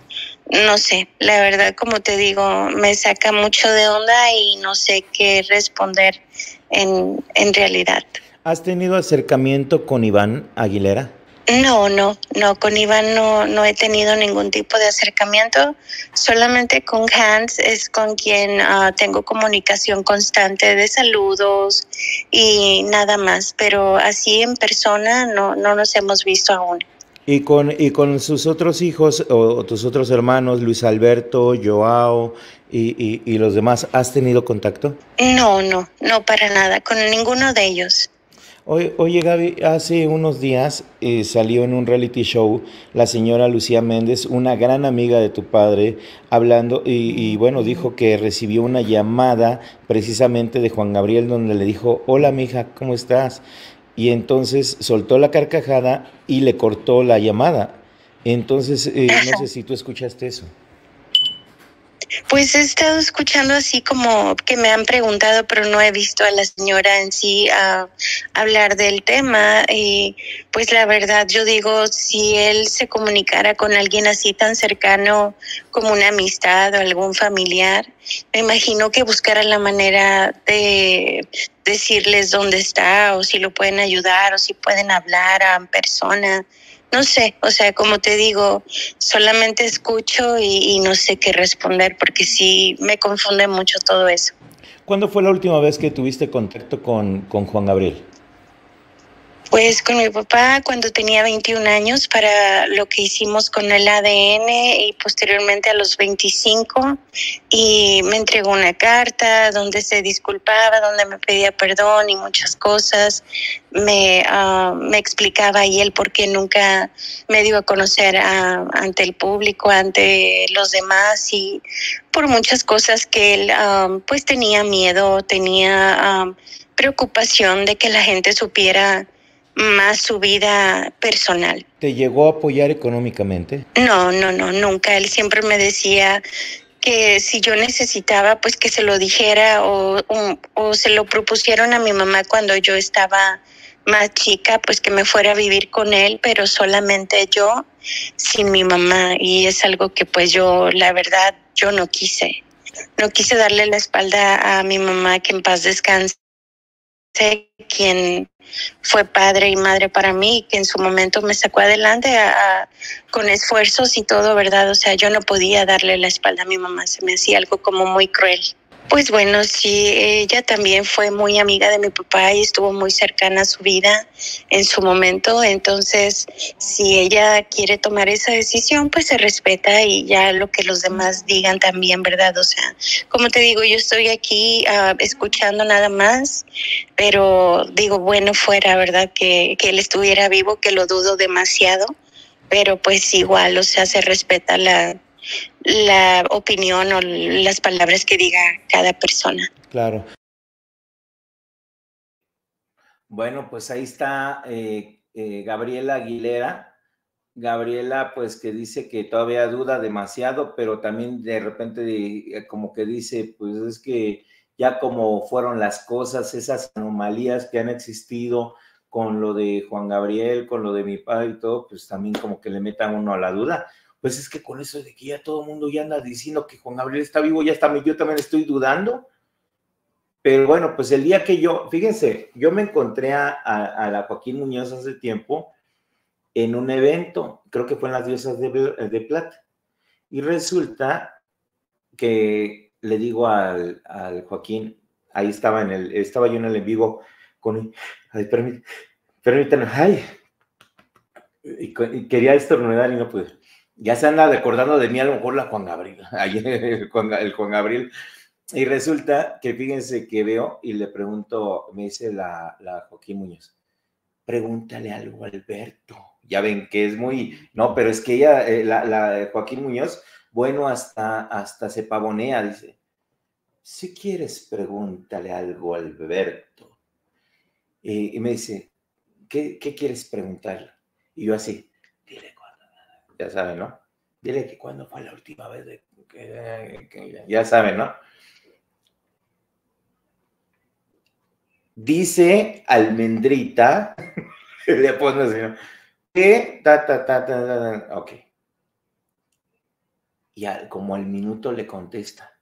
no sé, la verdad, como te digo, me saca mucho de onda y no sé qué responder en, en realidad. ¿Has tenido acercamiento con Iván Aguilera? No, no, no, con Iván no, no he tenido ningún tipo de acercamiento, solamente con Hans es con quien ah, tengo comunicación constante de saludos y nada más, pero así en persona no, no nos hemos visto aún. Y con, y con sus otros hijos o, tus otros hermanos, Luis Alberto, Joao, y, los demás, ¿has tenido contacto? No, no, no para nada, con ninguno de ellos. Oye Gaby, hace unos días eh, salió en un reality show la señora Lucía Méndez, una gran amiga de tu padre, hablando y, bueno, dijo que recibió una llamada precisamente de Juan Gabriel donde le dijo, hola mija, ¿cómo estás? Y entonces soltó la carcajada y le cortó la llamada. Entonces, eh, no sé si tú escuchaste eso. Pues he estado escuchando así como que me han preguntado, pero no he visto a la señora en sí hablar del tema. Y pues la verdad, yo digo, si él se comunicara con alguien así tan cercano como una amistad o algún familiar, me imagino que buscara la manera de decirles dónde está o si lo pueden ayudar o si pueden hablar a persona no sé, o sea, como te digo, solamente escucho y, no sé qué responder porque sí me confunde mucho todo eso. ¿Cuándo fue la última vez que tuviste contacto con, con Juan Gabriel? Pues con mi papá cuando tenía 21 años para lo que hicimos con el ADN y posteriormente a los 25 y me entregó una carta donde se disculpaba, donde me pedía perdón y muchas cosas. Me, ah, me explicaba y él por qué nunca me dio a conocer ah, ante el público, ante los demás y por muchas cosas que él ah, pues tenía miedo, tenía preocupación de que la gente supiera más su vida personal. ¿Te llegó a apoyar económicamente? No, no, no, nunca. Él siempre me decía que si yo necesitaba, pues que se lo dijera o, se lo propusieron a mi mamá cuando yo estaba más chica, pues que me fuera a vivir con él, pero solamente yo, sin mi mamá. Y es algo que pues yo, la verdad, yo no quise. No quise darle la espalda a mi mamá, que en paz descanse sé quien fue padre y madre para mí, que en su momento me sacó adelante con esfuerzos y todo, ¿verdad? O sea, yo no podía darle la espalda a mi mamá, se me hacía algo como muy cruel. Pues bueno, sí, ella también fue muy amiga de mi papá y estuvo muy cercana a su vida en su momento. Entonces, si ella quiere tomar esa decisión, pues se respeta y ya lo que los demás digan también, ¿verdad? O sea, como te digo, yo estoy aquí ah, escuchando nada más, pero digo, bueno, fuera, ¿verdad? Que, que él estuviera vivo, que lo dudo demasiado, pero pues igual, o sea, se respeta la la opinión o las palabras que diga cada persona. Claro. Bueno, pues ahí está eh, eh, Gabriela Aguilera. Gabriela, pues que dice que todavía duda demasiado, pero también de repente eh, como que dice, pues es que ya como fueron las cosas, esas anomalías que han existido con lo de Juan Gabriel, con lo de mi padre y todo, pues también como que le metan uno a la duda pues es que con eso de que ya todo el mundo ya anda diciendo que Juan Gabriel está vivo, ya está, yo también estoy dudando. Pero bueno, pues el día que yo, fíjense, yo me encontré a, la Joaquín Muñoz hace tiempo en un evento, creo que fue en las diosas de, Plata. Y resulta que le digo al, Joaquín, ahí estaba en el, estaba yo en el en vivo con, ay, permítanme, ay, y, y quería estornudar y no pude ya se anda recordando de mí a lo mejor la Juan Gabriel, ayer el Juan, Gabriel. Y resulta que fíjense que veo y le pregunto, me dice la, Joaquín Muñoz, pregúntale algo a Alberto. Ya ven que es muy, no, pero es que ella, eh, la, Joaquín Muñoz, bueno, hasta, hasta se pavonea, dice, si quieres, pregúntale algo a Alberto. Eh, y, me dice, ¿Qué, ¿qué, quieres preguntar? Y yo así, ya saben, ¿no? Dile que cuando fue la última vez de, que, ya saben, ¿no? Dice Almendrita, le pongo así, ¿no? Que ta, ta, ta, ta, ta, ok. Y como al minuto le contesta,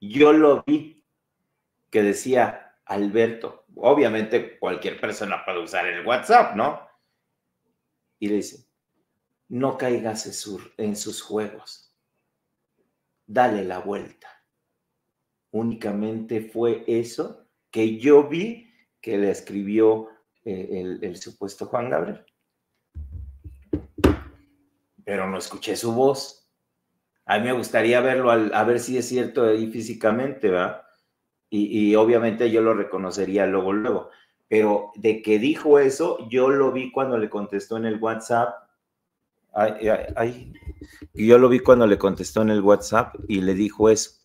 yo lo vi, que decía Alberto. Obviamente cualquier persona puede usar el WhatsApp, ¿no? Y le dice, no caigas en sus juegos. Dale la vuelta. Únicamente fue eso que yo vi que le escribió eh, el, supuesto Juan Gabriel. Pero no escuché su voz. A mí me gustaría verlo, a ver si es cierto ahí físicamente, ¿verdad? Y, y obviamente yo lo reconocería luego, luego. Pero de que dijo eso, yo lo vi cuando le contestó en el WhatsApp Ay, Y yo lo vi cuando le contestó en el WhatsApp y le dijo eso.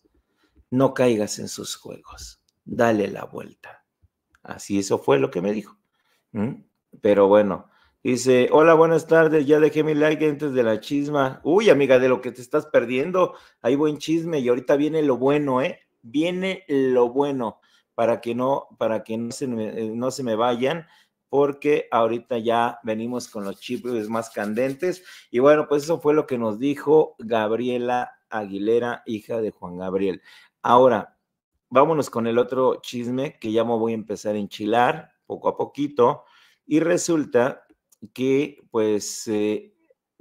No caigas en sus juegos, dale la vuelta. Así eso fue lo que me dijo. Pero bueno, dice, hola, buenas tardes, ya dejé mi like antes de la chisma. Uy, amiga, de lo que te estás perdiendo, hay buen chisme y ahorita viene lo bueno, ¿eh? Viene lo bueno para que no, para que no eh, no se me vayan porque ahorita ya venimos con los chismes más candentes. Y bueno, pues eso fue lo que nos dijo Gabriela Aguilera, hija de Juan Gabriel. Ahora, vámonos con el otro chisme que ya me voy a empezar a enchilar poco a poquito. Y resulta que, pues, eh,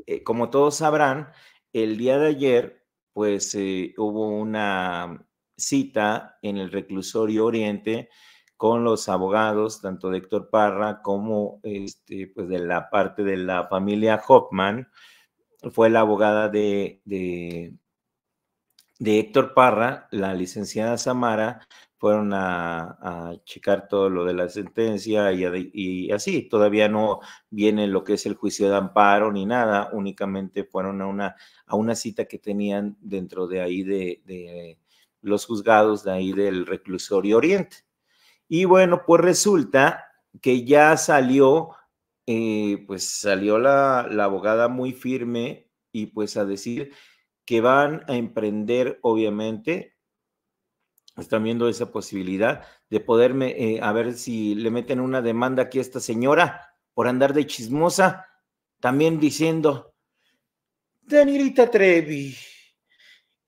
eh, como todos sabrán, el día de ayer, pues, eh, hubo una cita en el reclusorio Oriente con los abogados, tanto de Héctor Parra como este, pues de la parte de la familia Hoffman. Fue la abogada de, de, Héctor Parra, la licenciada Samara, fueron a, a, checar todo lo de la sentencia y, y, así. Todavía no viene lo que es el juicio de amparo ni nada, únicamente fueron a una, a una cita que tenían dentro de ahí de, de los juzgados de ahí del reclusorio Oriente. Y bueno, pues resulta que ya salió, eh, pues salió la, abogada muy firme y pues a decir que van a emprender, obviamente, están viendo esa posibilidad de poderme, eh, a ver si le meten una demanda aquí a esta señora por andar de chismosa, también diciendo, Danielita Trevi,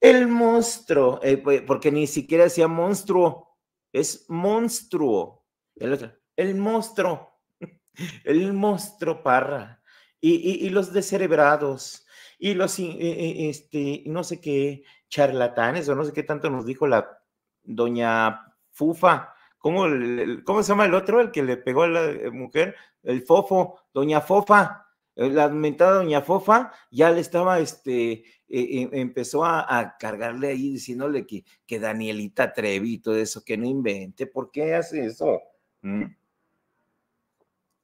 el monstruo, eh, pues, porque ni siquiera sea monstruo, es monstruo. El, otro, el monstruo. El monstruo parra. Y, los descerebrados. Y los, este, no sé qué, charlatanes o no sé qué tanto nos dijo la doña Fufa. ¿Cómo, ¿Cómo se llama el otro, el que le pegó a la eh, mujer? El Fofo, doña Fofa eh, la mentada doña Fofa ya le estaba, este, e, e, empezó a, cargarle ahí diciéndole que, que Danielita Trevi y todo eso, que no invente, ¿por qué hace eso? ¿Mm?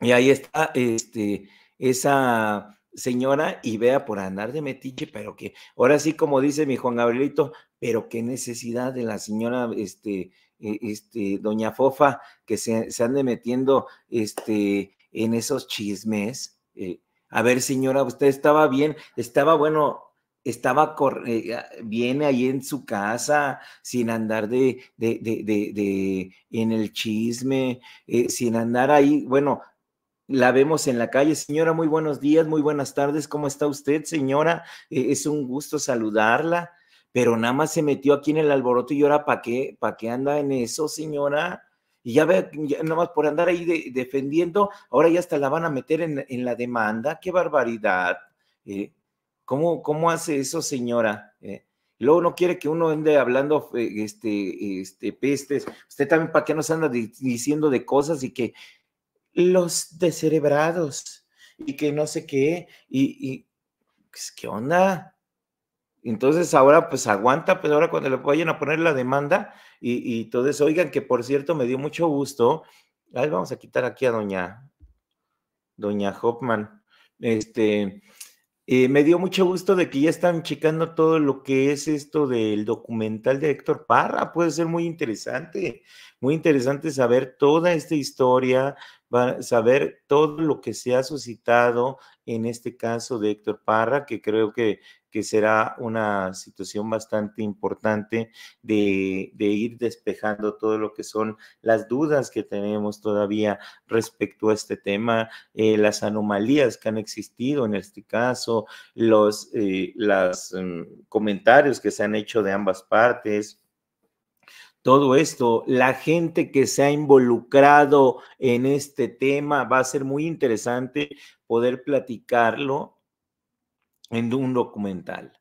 Y ahí está, este, esa señora y vea por andar de metiche, pero que ahora sí, como dice mi Juan Gabrielito, pero qué necesidad de la señora, este, e, este, doña Fofa, que se, se ande metiendo, este, en esos chismes. Eh, a ver, señora, usted estaba bien, estaba bueno, estaba viene eh, ah, ahí en su casa, sin andar de, de, de, de en el chisme, eh, sin andar ahí, bueno, la vemos en la calle. Señora, muy buenos días, muy buenas tardes, ¿cómo está usted, señora? Eh, es un gusto saludarla, pero nada más se metió aquí en el alboroto y ahora, ¿para qué? ¿Para qué anda en eso, señora? y ya ve, nomás por andar ahí defendiendo, ahora ya hasta la van a meter en, la demanda. ¡Qué barbaridad! Eh, ¿cómo, hace eso, señora? Eh, luego no quiere que uno ande hablando eh, este, este, pestes. Usted también, ¿para qué nos anda diciendo de cosas y que los descerebrados y que no sé qué? Y, y pues, ¿qué onda? Entonces ahora pues aguanta, pues ahora cuando le vayan a poner la demanda y, todos oigan que por cierto me dio mucho gusto, ahí vamos a quitar aquí a doña, doña Hoffman, este, eh, me dio mucho gusto de que ya están checando todo lo que es esto del documental de Héctor Parra. Puede ser muy interesante, muy interesante saber toda esta historia, va a saber todo lo que se ha suscitado en este caso de Héctor Parra, que creo que, será una situación bastante importante de, ir despejando todo lo que son las dudas que tenemos todavía respecto a este tema, eh, las anomalías que han existido en este caso, los eh, mm, comentarios que se han hecho de ambas partes todo esto, la gente que se ha involucrado en este tema, va a ser muy interesante poder platicarlo en un documental.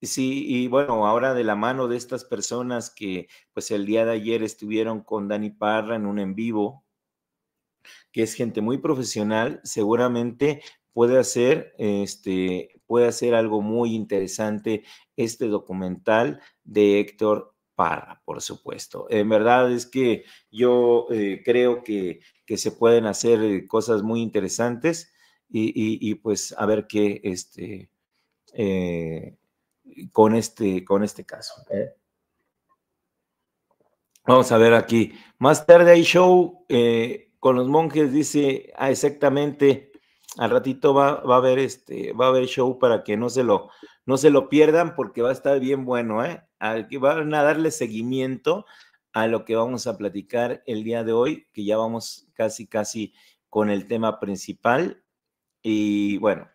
Sí, y bueno, ahora de la mano de estas personas que pues el día de ayer estuvieron con Dani Parra en un en vivo, que es gente muy profesional, seguramente puede hacer, este, puede hacer algo muy interesante este documental de Héctor por supuesto. En verdad es que yo eh, creo que, se pueden hacer eh, cosas muy interesantes y, pues a ver qué este, eh, con, este, con este caso. Vamos a ver aquí. Más tarde hay show con los monjes, dice ah, exactamente. Al ratito va, va, a haber este, va a haber show para que no se lo no se lo pierdan porque va a estar bien bueno, ¿eh? que van a darle seguimiento a lo que vamos a platicar el día de hoy, que ya vamos casi, casi con el tema principal. Y bueno,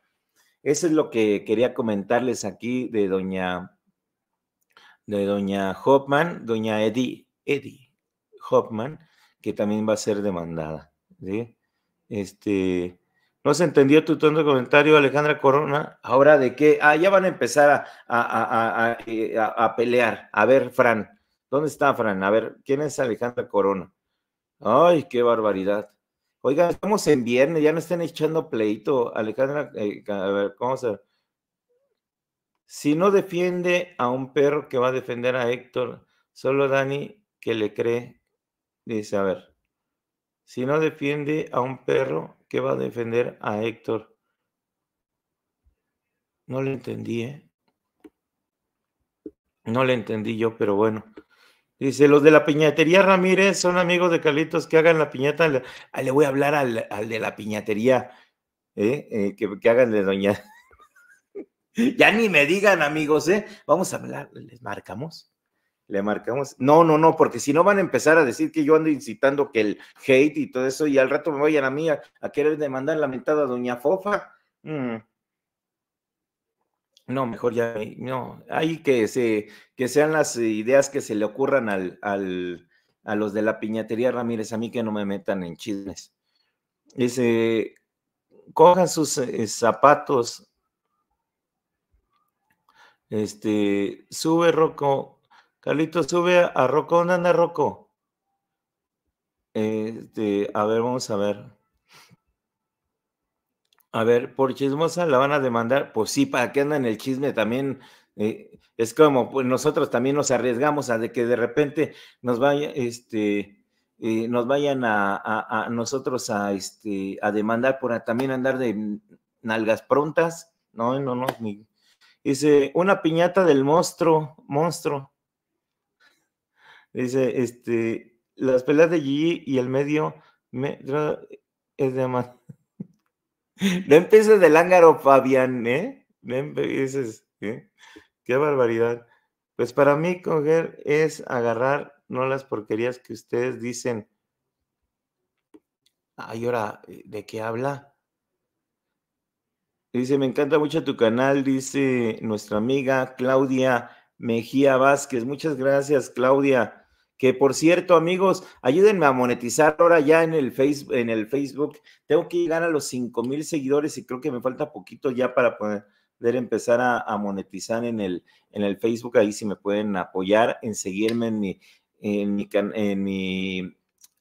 eso es lo que quería comentarles aquí de doña, de doña Hoffman, doña Eddie, Eddie Hoffman, que también va a ser demandada. ¿sí? Este, no se entendió tu tonto comentario, Alejandra Corona. Ahora de qué? Ah, ya van a empezar eh, a, a, pelear. A ver, Fran. ¿Dónde está Fran? A ver, ¿quién es Alejandra Corona? Ay, qué barbaridad. Oigan, estamos en viernes, ya no estén echando pleito. Alejandra, eh, a ver, ¿cómo se...? Si no defiende a un perro que va a defender a Héctor, solo Dani que le cree, dice, a ver. Si no defiende a un perro, ¿qué va a defender a Héctor? No le entendí, ¿eh? No le entendí yo, pero bueno. Dice, los de la piñatería Ramírez son amigos de Carlitos que hagan la piñata. Le, ah, le voy a hablar al, de la piñatería, ¿eh? ¿eh? que, que, hagan de doña. ya ni me digan, amigos, ¿eh? Vamos a hablar, les marcamos le marcamos. No, no, no, porque si no van a empezar a decir que yo ando incitando que el hate y todo eso, y al rato me vayan a mí a, querer demandar la mentada a Doña Fofa. Mm. No, mejor ya, eh, no, hay que, se, que sean las ideas que se le ocurran a los de la piñatería Ramírez, a mí que no me metan en chismes. Dice, cojan sus eh, zapatos, este, sube Rocco, Carlito, sube a Rocco. ¿Dónde anda Rocco? Este, a ver, vamos a ver. A ver, por chismosa la van a demandar. Pues sí, para que andan el chisme también. Eh, es como pues, nosotros también nos arriesgamos a de que de repente nos vaya, este, eh, nos vayan a, nosotros a, este, a demandar por también andar de nalgas prontas. No, no, no. Dice, una piñata del monstruo, monstruo. Dice, este, las pelas de Gigi y el medio es de más. no empieces del ángaro, Fabián, ¿eh? No empieces, ¿eh? Qué barbaridad. Pues para mí coger es agarrar no las porquerías que ustedes dicen. Ay, ahora, eh, ¿de qué habla? Dice, me encanta mucho tu canal, dice nuestra amiga Claudia Mejía Vázquez. Muchas gracias, Claudia que por cierto, amigos, ayúdenme a monetizar ahora ya en el Facebook, en el Facebook. Tengo que llegar a los 5 mil seguidores y creo que me falta poquito ya para poder empezar a, monetizar en el, en el Facebook. Ahí si me pueden apoyar en seguirme en mi, en mi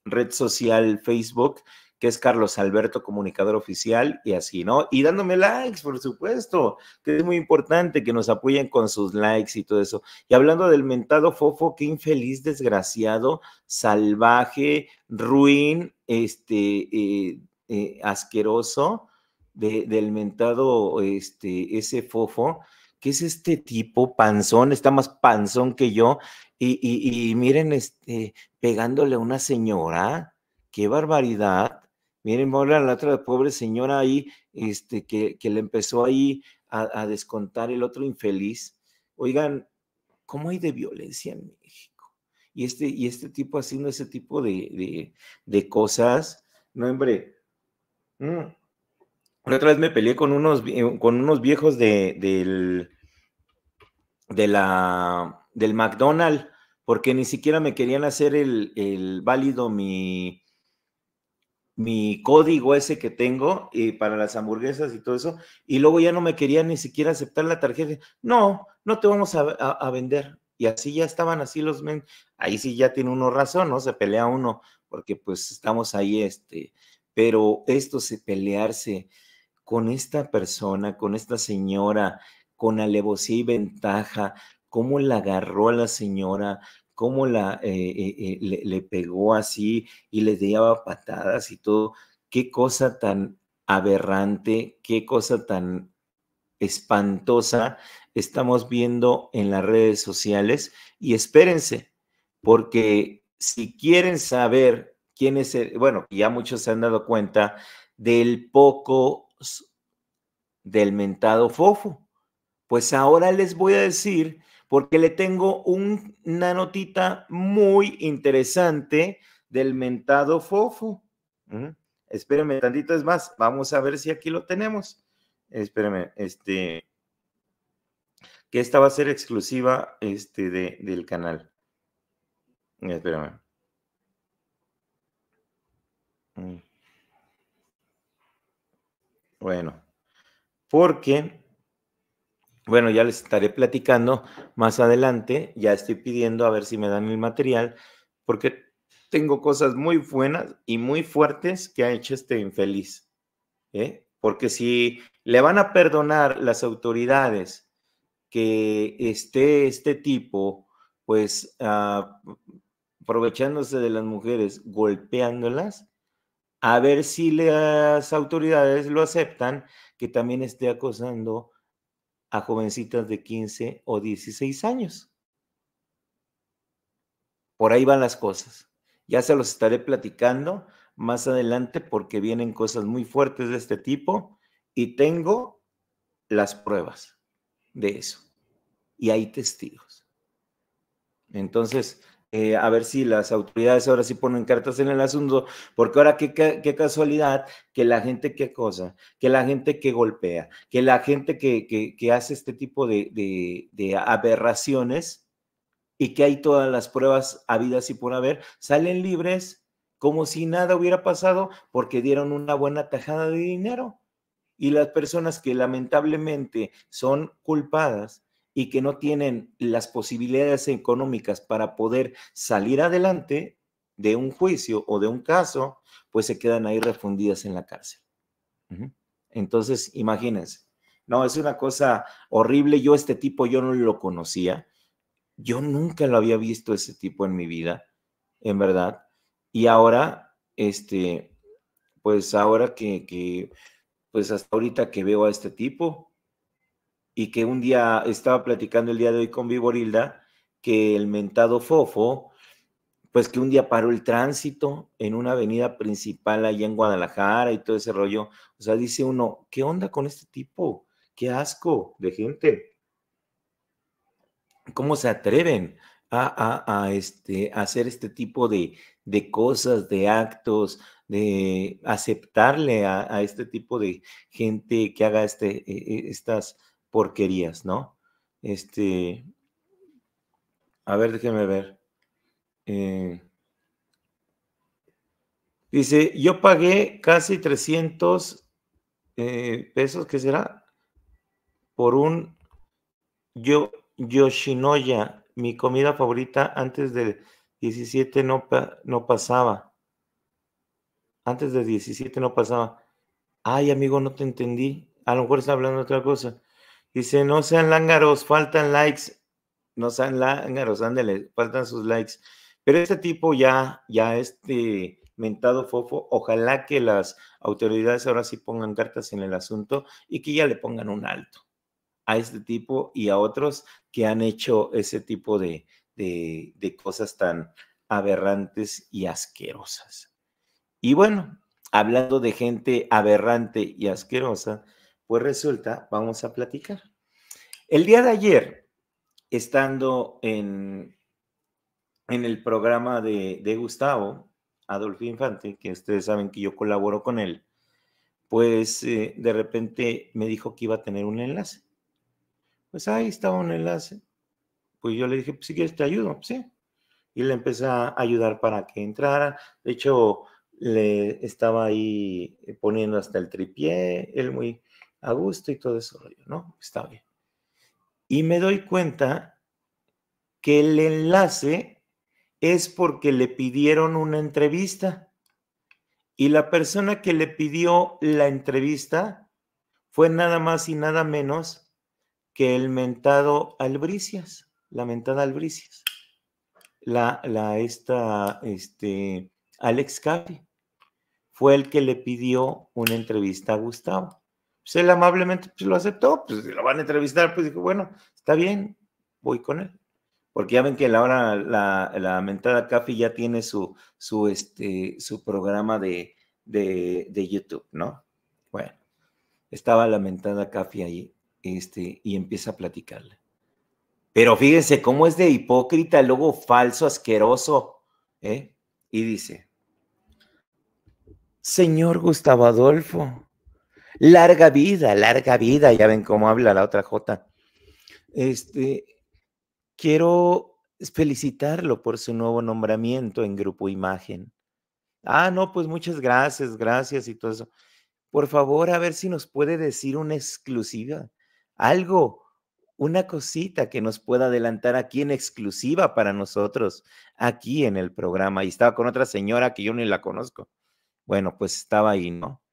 red social Facebook que es Carlos Alberto, comunicador oficial, y así, ¿no? Y dándome likes, por supuesto, que es muy importante que nos apoyen con sus likes y todo eso. Y hablando del mentado fofo, qué infeliz, desgraciado, salvaje, ruin, este, eh, eh, asqueroso, de, del mentado, este, ese fofo. que es este tipo? Panzón, está más panzón que yo. Y, y, miren, este, pegándole a una señora, qué barbaridad. Miren, la otra pobre señora ahí, este, que, le empezó ahí a, descontar el otro infeliz. Oigan, ¿cómo hay de violencia en México? Y este, y este tipo haciendo ese tipo de, cosas. No, hombre. Mm. La otra vez me peleé con unos, con unos viejos de, del, de del McDonald's, porque ni siquiera me querían hacer el válido mi, mi código ese que tengo y eh, para las hamburguesas y todo eso, y luego ya no me quería ni siquiera aceptar la tarjeta. No, no te vamos a, vender. Y así ya estaban así los men. Ahí sí ya tiene uno razón, ¿no? Se pelea uno, porque pues estamos ahí, este, pero esto se pelearse con esta persona, con esta señora, con alevosía y ventaja, cómo la agarró a la señora, cómo la, eh, eh, eh, le, pegó así y le dejaba patadas y todo. Qué cosa tan aberrante, qué cosa tan espantosa estamos viendo en las redes sociales. Y espérense, porque si quieren saber quién es el, bueno, ya muchos se han dado cuenta del poco del mentado fofo. Pues ahora les voy a decir porque le tengo una notita muy interesante del mentado fofo. ¿Mm? Espérenme tantito, es más, vamos a ver si aquí lo tenemos. Espérenme, este, que esta va a ser exclusiva este, del canal. Espérame. Mm. Bueno, porque bueno, ya les estaré platicando más adelante. Ya estoy pidiendo a ver si me dan el material, porque tengo cosas muy buenas y muy fuertes que ha hecho este infeliz. ¿eh? Porque si le van a perdonar las autoridades que esté este tipo, pues ah, aprovechándose de las mujeres, golpeándolas, a ver si las autoridades lo aceptan, que también esté acosando a jovencitas de 15 o 16 años. Por ahí van las cosas. Ya se los estaré platicando más adelante porque vienen cosas muy fuertes de este tipo y tengo las pruebas de eso. Y hay testigos. Entonces, eh, a ver si las autoridades ahora sí ponen cartas en el asunto, porque ahora qué, casualidad que la gente que cosa, que la gente que golpea, que la gente que, hace este tipo de aberraciones y que hay todas las pruebas habidas y por haber, salen libres como si nada hubiera pasado porque dieron una buena tajada de dinero. Y las personas que lamentablemente son culpadas y que no tienen las posibilidades económicas para poder salir adelante de un juicio o de un caso, pues se quedan ahí refundidas en la cárcel. Entonces, imagínense. No, es una cosa horrible. Yo este tipo, yo no lo conocía. Yo nunca lo había visto ese tipo en mi vida, en verdad. Y ahora, este, pues ahora que, que pues hasta ahorita que veo a este tipo, y que un día estaba platicando el día de hoy con Viborilda, que el mentado Fofo, pues que un día paró el tránsito en una avenida principal allá en Guadalajara y todo ese rollo. O sea, dice uno, ¿qué onda con este tipo? Qué asco de gente. ¿Cómo se atreven a, este, hacer este tipo de, cosas, de actos, de aceptarle a, este tipo de gente que haga este, e, e, estas porquerías, ¿no? Este, a ver, déjeme ver. Eh, dice, yo pagué casi 300 eh, pesos, ¿qué será? Por un yo, Yoshinoya, mi comida favorita antes del 17 no, no pasaba. Antes de 17 no pasaba. Ay, amigo, no te entendí. A lo mejor está hablando de otra cosa. Dice, no sean lángaros, faltan likes. No sean lángaros, ándale, faltan sus likes. Pero este tipo ya, ya este mentado fofo, ojalá que las autoridades ahora sí pongan cartas en el asunto y que ya le pongan un alto a este tipo y a otros que han hecho ese tipo de, de cosas tan aberrantes y asquerosas. Y bueno, hablando de gente aberrante y asquerosa, pues resulta, vamos a platicar. El día de ayer, estando en, en el programa de, Gustavo, Adolfo Infante, que ustedes saben que yo colaboro con él, pues eh, de repente me dijo que iba a tener un enlace. Pues ahí estaba un enlace. Pues yo le dije, pues si quieres te ayudo, sí. Y le empecé a ayudar para que entrara. De hecho, le estaba ahí eh, poniendo hasta el tripié, él muy, a gusto y todo eso ¿no? Está bien. Y me doy cuenta que el enlace es porque le pidieron una entrevista y la persona que le pidió la entrevista fue nada más y nada menos que el mentado Albricias, la mentada Albricias, la, la esta, este, Alex Capi, fue el que le pidió una entrevista a Gustavo. Pues él amablemente pues, lo aceptó, pues lo van a entrevistar, pues dijo, bueno, está bien, voy con él. Porque ya ven que ahora la, la, la mentada Cafi ya tiene su, su, este, su programa de, de, YouTube, ¿no? Bueno, estaba la mentada Cafi ahí este, y empieza a platicarle. Pero fíjense cómo es de hipócrita, luego falso, asqueroso. ¿eh? Y dice, señor Gustavo Adolfo, Larga vida, larga vida, ya ven cómo habla la otra J. Este, quiero felicitarlo por su nuevo nombramiento en Grupo Imagen. Ah, no, pues muchas gracias, gracias y todo eso. Por favor, a ver si nos puede decir una exclusiva, algo, una cosita que nos pueda adelantar aquí en exclusiva para nosotros, aquí en el programa. Y estaba con otra señora que yo ni la conozco. Bueno, pues estaba ahí, ¿no?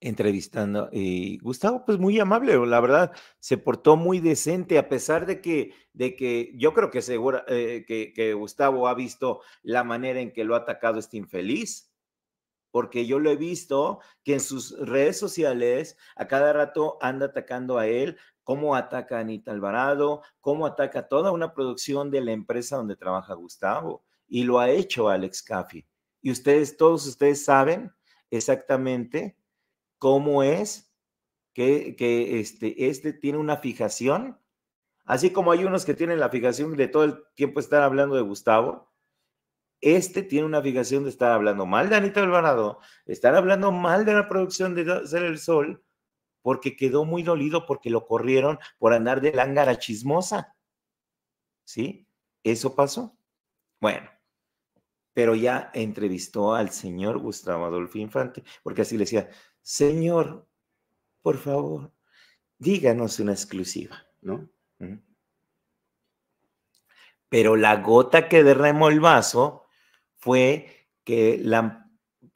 entrevistando. Y Gustavo, pues muy amable, la verdad, se portó muy decente, a pesar de que, de que yo creo que seguro eh, que, Gustavo ha visto la manera en que lo ha atacado este infeliz, porque yo lo he visto que en sus redes sociales a cada rato anda atacando a él, como ataca a Anita Alvarado, cómo ataca toda una producción de la empresa donde trabaja Gustavo, y lo ha hecho Alex Caffey Y ustedes, todos ustedes saben exactamente cómo es que, este, este tiene una fijación, así como hay unos que tienen la fijación de todo el tiempo estar hablando de Gustavo, este tiene una fijación de estar hablando mal de Anita Alvarado, estar hablando mal de la producción de Ser el Sol, porque quedó muy dolido porque lo corrieron por andar de lángara chismosa. ¿Sí? Eso pasó. Bueno, pero ya entrevistó al señor Gustavo Adolfo Infante, porque así le decía, Señor, por favor, díganos una exclusiva, ¿no? Pero la gota que derramó el vaso fue que la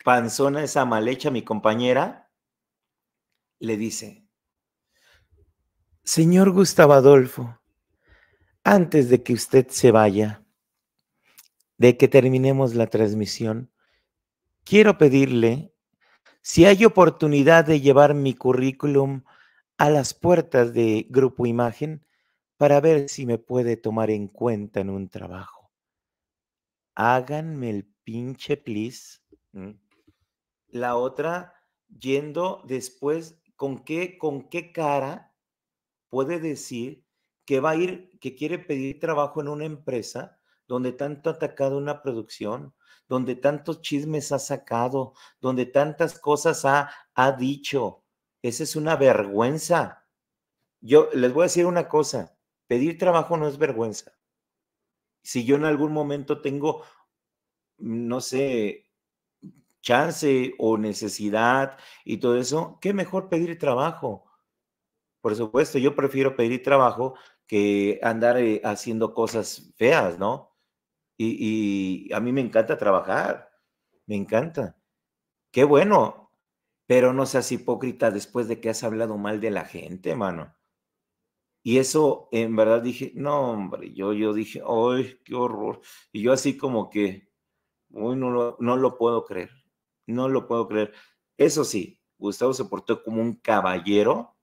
panzona esa mal hecha, mi compañera, le dice, Señor Gustavo Adolfo, antes de que usted se vaya, de que terminemos la transmisión, quiero pedirle si hay oportunidad de llevar mi currículum a las puertas de Grupo Imagen para ver si me puede tomar en cuenta en un trabajo. Háganme el pinche please. La otra, yendo después, ¿con qué, con qué cara puede decir que va a ir, que quiere pedir trabajo en una empresa donde tanto ha atacado una producción, donde tantos chismes ha sacado, donde tantas cosas ha, ha dicho. Esa es una vergüenza. Yo les voy a decir una cosa, pedir trabajo no es vergüenza. Si yo en algún momento tengo, no sé, chance o necesidad y todo eso, qué mejor pedir trabajo. Por supuesto, yo prefiero pedir trabajo que andar eh, haciendo cosas feas, ¿no? y, a mí me encanta trabajar, me encanta. Qué bueno, pero no seas hipócrita después de que has hablado mal de la gente, mano. Y eso, en verdad, dije, no, hombre, yo, yo dije, ¡ay, qué horror! Y yo así como que, uy, no lo, no lo puedo creer, no lo puedo creer. Eso sí, Gustavo se portó como un caballero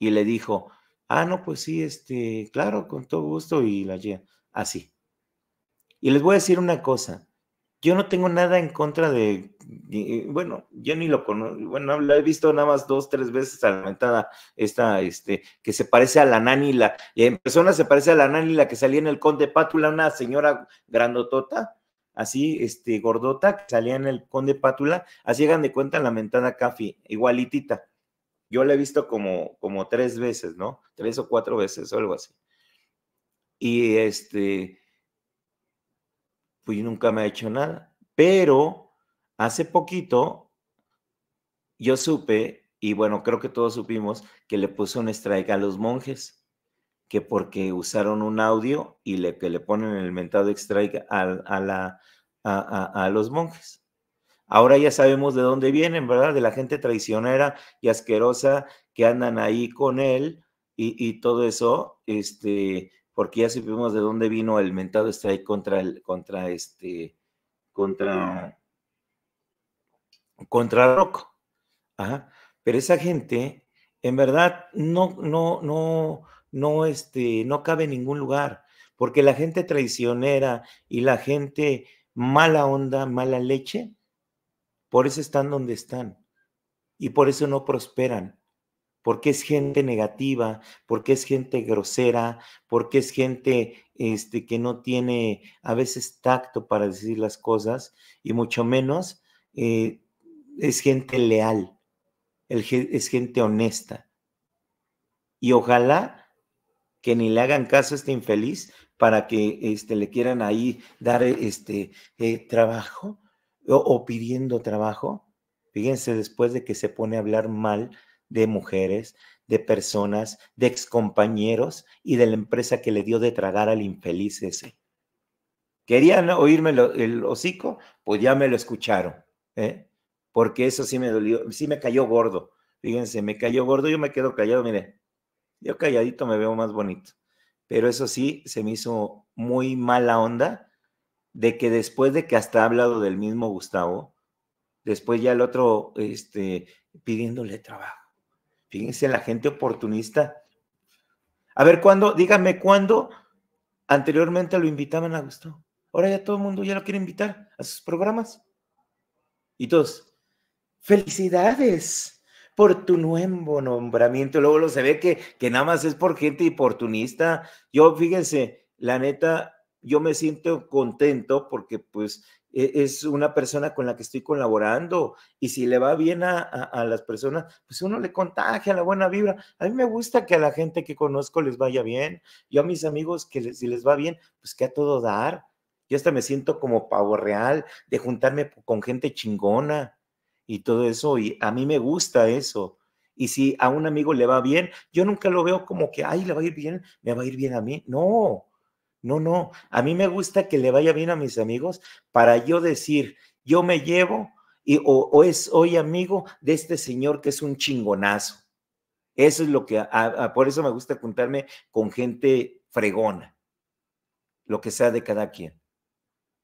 y le dijo, ah, no, pues sí, este, claro, con todo gusto, y la lleva." así. Y les voy a decir una cosa, yo no tengo nada en contra de, bueno, yo ni lo conozco, bueno, la he visto nada más dos, tres veces la mentada, esta, este, que se parece a la nani, la, y en persona se parece a la nani, la que salía en el Conde Pátula, una señora grandotota, así, este, gordota, que salía en el Conde Pátula, así hagan de cuenta la mentada Cafi, igualitita. Yo la he visto como, como tres veces, ¿no? Tres o cuatro veces o algo así. Y este, pues nunca me ha hecho nada. Pero hace poquito yo supe, y bueno, creo que todos supimos, que le puso un strike a los monjes, que porque usaron un audio y le, que le ponen el mentado strike a, la, a, los monjes. Ahora ya sabemos de dónde vienen, ¿verdad? De la gente traicionera y asquerosa que andan ahí con él y, y todo eso, este, porque ya supimos de dónde vino el mentado strike contra el, contra este, contra, contra Rock. Pero esa gente, en verdad, no, no, no, no, este, no cabe en ningún lugar, porque la gente traicionera y la gente mala onda, mala leche, por eso están donde están y por eso no prosperan porque es gente negativa, porque es gente grosera, porque es gente este, que no tiene a veces tacto para decir las cosas y mucho menos eh, es gente leal, es gente honesta. Y ojalá que ni le hagan caso a este infeliz para que este, le quieran ahí dar este, eh, trabajo o pidiendo trabajo. Fíjense, después de que se pone a hablar mal de mujeres, de personas, de excompañeros y de la empresa que le dio de tragar al infeliz ese. ¿Querían oírme el hocico? Pues ya me lo escucharon, ¿eh? porque eso sí me dolió, sí me cayó gordo. Fíjense, me cayó gordo, yo me quedo callado, mire, yo calladito me veo más bonito. Pero eso sí, se me hizo muy mala onda de que después de que hasta ha hablado del mismo Gustavo, después ya el otro este, pidiéndole trabajo. Fíjense la gente oportunista. A ver, ¿cuándo? Díganme, ¿cuándo anteriormente lo invitaban a gusto. Ahora ya todo el mundo ya lo quiere invitar a sus programas. Y todos, felicidades por tu nuevo nombramiento. Luego lo se ve que, que nada más es por gente oportunista. Yo, fíjense, la neta, yo me siento contento porque pues e-, es una persona con la que estoy colaborando y si le va bien a, las personas, pues uno le contagia la buena vibra. A mí me gusta que a la gente que conozco les vaya bien. Yo a mis amigos que si les va bien, pues que a todo dar. Yo hasta me siento como pavo real de juntarme con gente chingona y todo eso y a mí me gusta eso. Y si a un amigo le va bien, yo nunca lo veo como que, ay, le va a ir bien, me va a ir bien a mí. No, no, no, a mí me gusta que le vaya bien a mis amigos para yo decir, yo me llevo y, o, es hoy amigo de este señor que es un chingonazo. Eso es lo que, por eso me gusta juntarme con gente fregona, lo que sea de cada quien.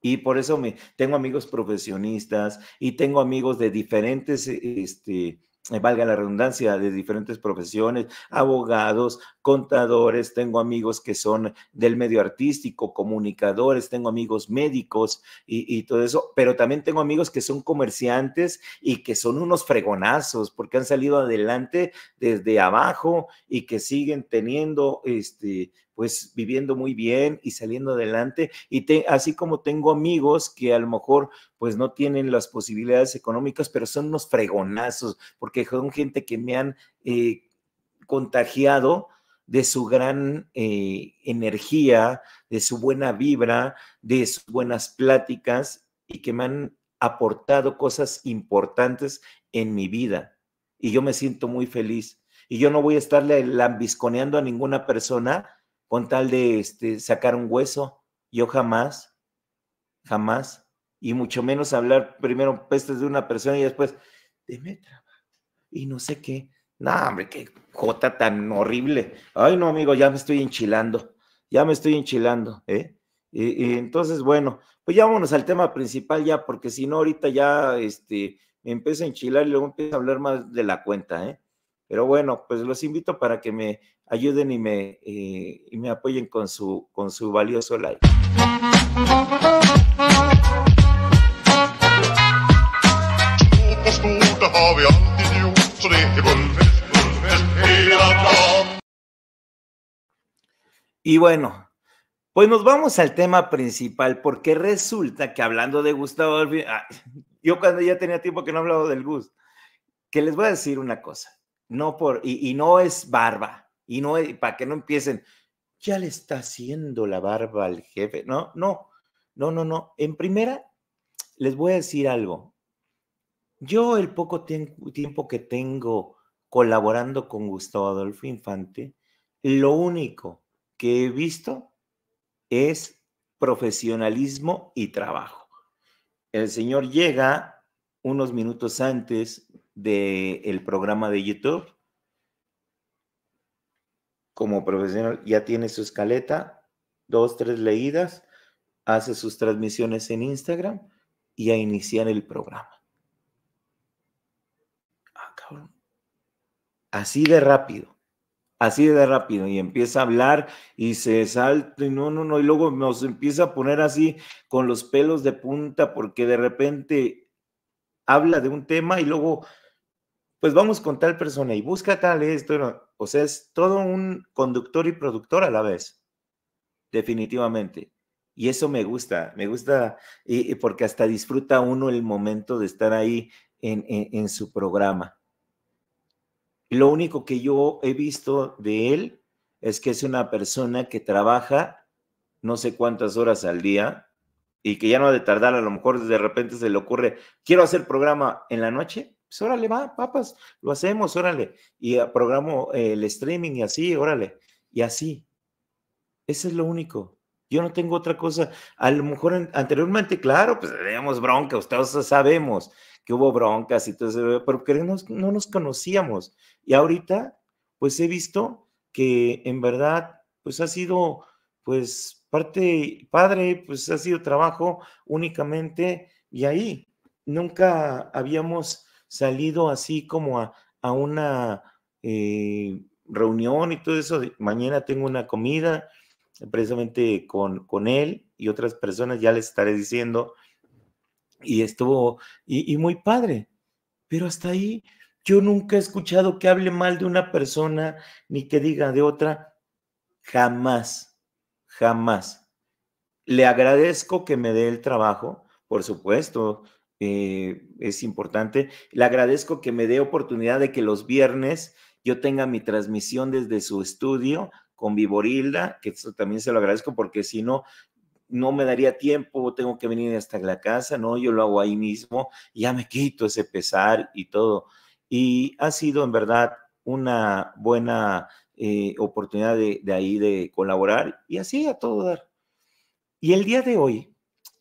Y por eso me, tengo amigos profesionistas y tengo amigos de diferentes este, eh, valga la redundancia, de diferentes profesiones, abogados, contadores, tengo amigos que son del medio artístico, comunicadores, tengo amigos médicos y, todo eso, pero también tengo amigos que son comerciantes y que son unos fregonazos porque han salido adelante desde abajo y que siguen teniendo este, pues viviendo muy bien y saliendo adelante. Y así como tengo amigos que a lo mejor pues no tienen las posibilidades económicas, pero son unos fregonazos, porque son gente que me han eh, contagiado de su gran eh, energía, de su buena vibra, de sus buenas pláticas y que me han aportado cosas importantes en mi vida. Y yo me siento muy feliz. Y yo no voy a estarle lambisconeando a ninguna persona con tal de este, sacar un hueso. Yo jamás, jamás, y mucho menos hablar primero pestes de una persona y después de metra y no sé qué. No, hombre, qué jota tan horrible. Ay, no, amigo, ya me estoy enchilando, ya me estoy enchilando, ¿eh? Y, entonces, bueno, pues ya vámonos al tema principal ya, porque si no, ahorita ya este, me empiezo a enchilar y luego empiezo a hablar más de la cuenta, ¿eh? Pero bueno, pues los invito para que me ayuden y me, eh, me apoyen con su, con su valioso like. Y bueno, pues nos vamos al tema principal, porque resulta que hablando de Gustavo ah, yo cuando ya tenía tiempo que no hablaba del Gus, que les voy a decir una cosa, no por, y no es barba, y no, para que no empiecen, ya le está haciendo la barba al jefe. No, no, no, no, no. En primera, les voy a decir algo. Yo el poco tiempo que tengo colaborando con Gustavo Adolfo Infante, lo único que he visto es profesionalismo y trabajo. El señor llega unos minutos antes del el programa de YouTube como profesional, ya tiene su escaleta, dos, tres leídas, hace sus transmisiones en Instagram y a iniciar el programa. Ah, cabrón. Así de rápido, así de rápido, y empieza a hablar y se salta, y no, no, no, y luego nos empieza a poner así con los pelos de punta porque de repente habla de un tema y luego pues vamos con tal persona y busca tal esto. O sea, es todo un conductor y productor a la vez, definitivamente. Y eso me gusta, me gusta y, porque hasta disfruta uno el momento de estar ahí en, en su programa. Lo único que yo he visto de él es que es una persona que trabaja no sé cuántas horas al día y que ya no ha de tardar, a lo mejor de repente se le ocurre, quiero hacer programa en la noche, pues órale, va, papas, lo hacemos, órale. Y ah, programo eh, el streaming y así, órale. Y así. Ese es lo único. Yo no tengo otra cosa. A lo mejor anteriormente, claro, pues teníamos bronca, ustedes sabemos que hubo broncas y todo eso, pero que no, no nos conocíamos. Y ahorita, pues he visto que en verdad, pues ha sido, pues parte padre, pues ha sido trabajo únicamente y ahí nunca habíamos salido así como a, una eh, reunión y todo eso. Mañana tengo una comida precisamente con, con él y otras personas, ya les estaré diciendo. Y estuvo, y muy padre, pero hasta ahí yo nunca he escuchado que hable mal de una persona ni que diga de otra, jamás, jamás. Le agradezco que me dé el trabajo, por supuesto, eh, es importante. Le agradezco que me dé oportunidad de que los viernes yo tenga mi transmisión desde su estudio con Viborilda, que eso también se lo agradezco porque si no, no me daría tiempo, tengo que venir hasta la casa, no, yo lo hago ahí mismo, ya me quito ese pesar y todo. Y ha sido en verdad una buena eh, oportunidad de, ahí de colaborar y así a todo dar. Y el día de hoy,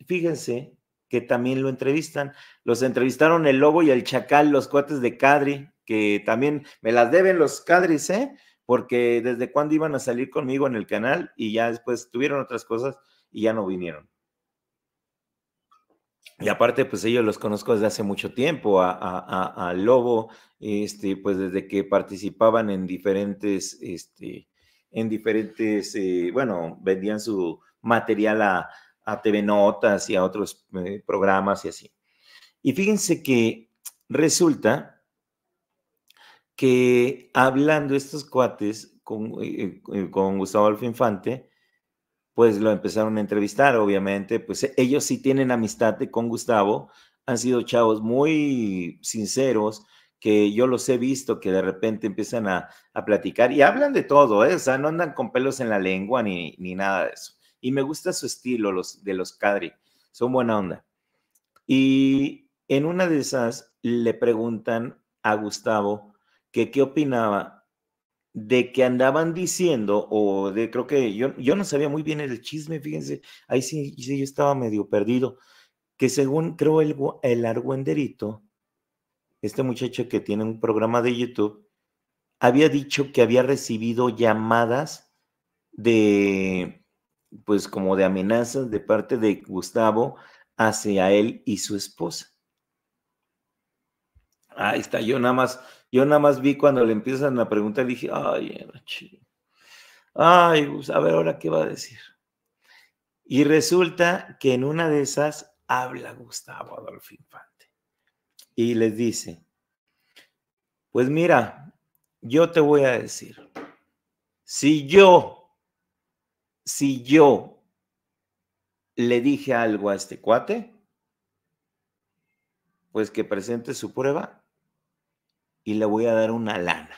fíjense que también lo entrevistan. Los entrevistaron el Lobo y el Chacal, los cuates de Cadri, que también me las deben los Cadris, ¿eh? Porque desde cuándo iban a salir conmigo en el canal y ya después tuvieron otras cosas y ya no vinieron. Y aparte, pues ellos los conozco desde hace mucho tiempo, a, Lobo, este, pues desde que participaban en diferentes, este, en diferentes, eh, bueno, vendían su material a, a TV Notas y a otros eh, programas y así. Y fíjense que resulta que hablando estos cuates con, eh, eh, Gustavo Alfinfante Infante, pues lo empezaron a entrevistar, obviamente, pues ellos sí tienen amistad con Gustavo, han sido chavos muy sinceros, que yo los he visto que de repente empiezan a, platicar y hablan de todo, o sea, no andan con pelos en la lengua ni, ni nada de eso. Y me gusta su estilo, los de los Cadri. Son buena onda. Y en una de esas le preguntan a Gustavo que qué opinaba de que andaban diciendo, o de creo que yo, yo no sabía muy bien el chisme, fíjense, ahí sí, yo estaba medio perdido, que según creo el, el argüenderito, este muchacho que tiene un programa de YouTube, había dicho que había recibido llamadas de, pues como de amenazas de parte de Gustavo hacia él y su esposa. Ahí está, yo nada más, yo nada más vi cuando le empiezan la pregunta, dije, ay, ay, pues, a ver ahora qué va a decir. Y resulta que en una de esas habla Gustavo Adolfo Infante y les dice, pues mira, yo te voy a decir, si yo si yo le dije algo a este cuate, pues que presente su prueba y le voy a dar una lana.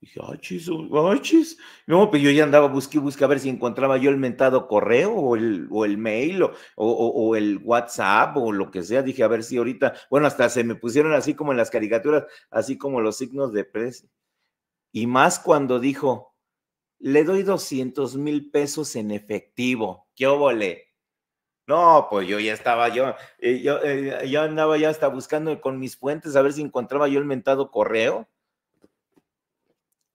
dije, ay, chis, ay, chis. No, pues yo ya andaba busqué busqué a ver si encontraba yo el mentado correo o el, mail o, el WhatsApp o lo que sea. Dije, a ver si ahorita, bueno, hasta se me pusieron así como en las caricaturas, así como los signos de pres. Y más cuando dijo, le doy 200 mil pesos en efectivo. ¿Qué volé No, pues yo ya estaba, yo, eh, yo, eh, andaba ya hasta buscando con mis puentes a ver si encontraba yo el mentado correo.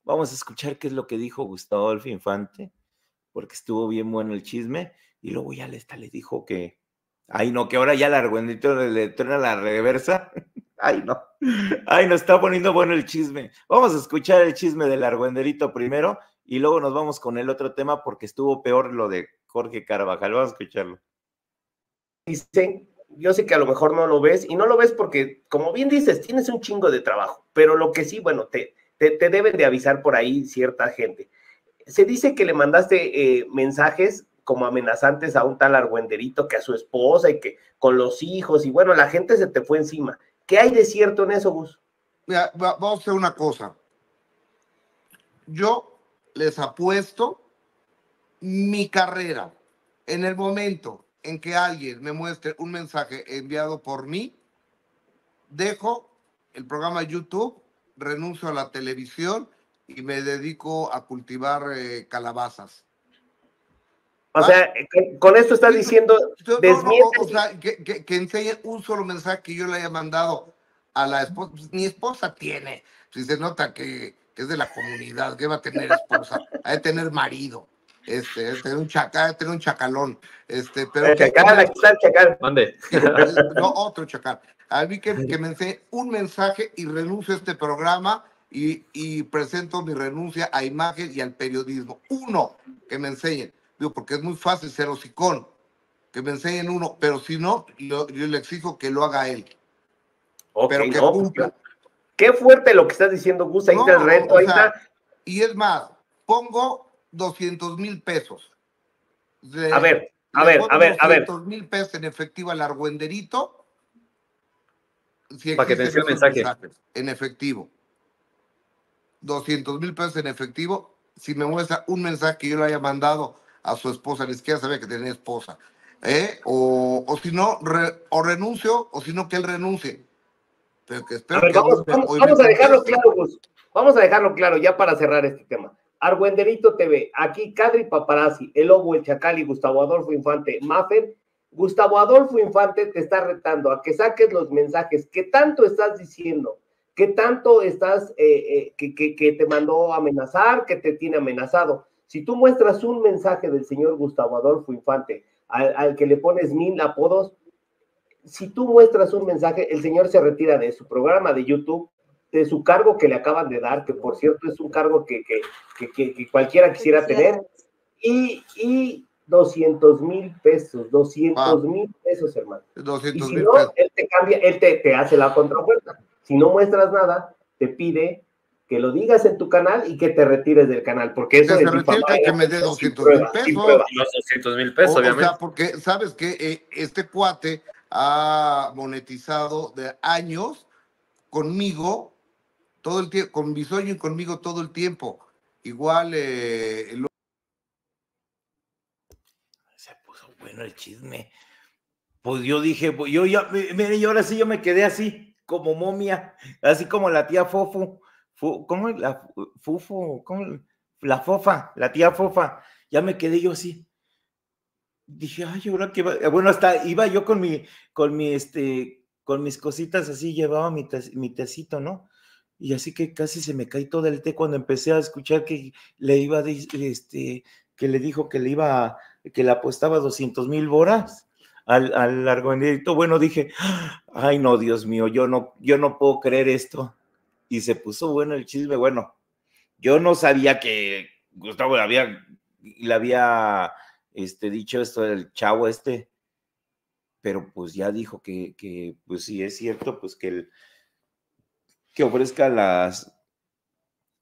Vamos a escuchar qué es lo que dijo Gustavo Adolfo Infante, porque estuvo bien bueno el chisme, y luego ya le, le dijo que, ay no, que ahora ya el le, le truena la reversa. Ay, no. Ay, no, está poniendo bueno el chisme. Vamos a escuchar el chisme del argüenderito primero y luego nos vamos con el otro tema porque estuvo peor lo de Jorge Carvajal. Vamos a escucharlo. yo sé que a lo mejor no lo ves y no lo ves porque, como bien dices, tienes un chingo de trabajo, pero lo que sí, bueno, te, te, deben de avisar por ahí cierta gente. Se dice que le mandaste eh, mensajes como amenazantes a un tal argüenderito que a su esposa y que con los hijos y bueno, la gente se te fue encima. ¿Qué hay de cierto en eso, Gus? Mira, vamos a hacer una cosa. Yo les apuesto mi carrera. En el momento en que alguien me muestre un mensaje enviado por mí, dejo el programa YouTube, renuncio a la televisión y me dedico a cultivar eh, calabazas. O sea, eh, con esto estás diciendo, que, enseñe un solo mensaje que yo le haya mandado a la esposa. Pues, mi esposa tiene, si se nota que es de la comunidad, que va a tener esposa, ha de tener marido, este, tener un tener un chacalón, este, pero chacal, está chacal, No, otro chacal. A mí que, me enseñe un mensaje y renuncio a este programa y, presento mi renuncia a imagen y al periodismo. Uno, que me enseñen. Digo, porque es muy fácil ser hocicón. Que me enseñen uno, pero si no, yo, le exijo que lo haga él. pero que cumpla. Qué fuerte lo que estás diciendo, Gus. Ahí está el reto. Ahí está. Y es más, pongo 200 mil pesos. a ver, a ver, a ver, a ver. 200 mil pesos en efectivo al argüenderito. Para que te el mensaje. En efectivo. 200 mil pesos en efectivo. Si me muestra un mensaje que yo le haya mandado a su esposa, ni siquiera sabía que tenía esposa. ¿eh? O, si no, o renuncio, o si no, que él renuncie. Este, vamos, a dejarlo claro, Vamos a dejarlo claro ya para cerrar este tema. Argüenderito TV, aquí Cadri Paparazzi, El Lobo, El Chacal y Gustavo Adolfo Infante, Maffer. Gustavo Adolfo Infante te está retando a que saques los mensajes que tanto estás diciendo, que tanto estás, eh, eh, que, te mandó amenazar, que te tiene amenazado. Si tú muestras un mensaje del señor Gustavo Adolfo Infante al, que le pones mil apodos, si tú muestras un mensaje, el señor se retira de su programa de YouTube, de su cargo que le acaban de dar, que por cierto es un cargo que, que, que, que cualquiera quisiera tener, y, y 200 mil pesos, 200 mil pesos, hermano. 200 y si no, pesos. él te cambia, él te, te hace la contraoferta. Si no muestras nada, te pide que lo digas en tu canal y que te retires del canal, porque eso que es se que me dé 200 mil pesos. 200 mil pesos, obviamente. porque sabes que eh, este cuate ha monetizado de años conmigo todo el tiempo, con sueño y conmigo todo el tiempo. Igual eh, se puso bueno el chisme. Pues yo dije, pues yo ya, mire, yo ahora sí yo me quedé así, como momia, así como la tía Fofo, como la fufu La Fofa, la tía Fofa, ya me quedé yo así dije, ay, ahora que Bueno, hasta iba yo con mi, con mi, este, con mis cositas así, llevaba mi, mi tecito, ¿no? Y así que casi se me caí todo el té cuando empecé a escuchar que le iba, este, que le dijo que le iba, que le apostaba 200 mil boras al, al Bueno, dije, ay, no, Dios mío, yo no, yo no puedo creer esto. Y se puso bueno el chisme, bueno, yo no sabía que Gustavo la había, la había este, dicho esto del chavo este, pero pues ya dijo que, pues sí es cierto, pues que, el, que ofrezca las,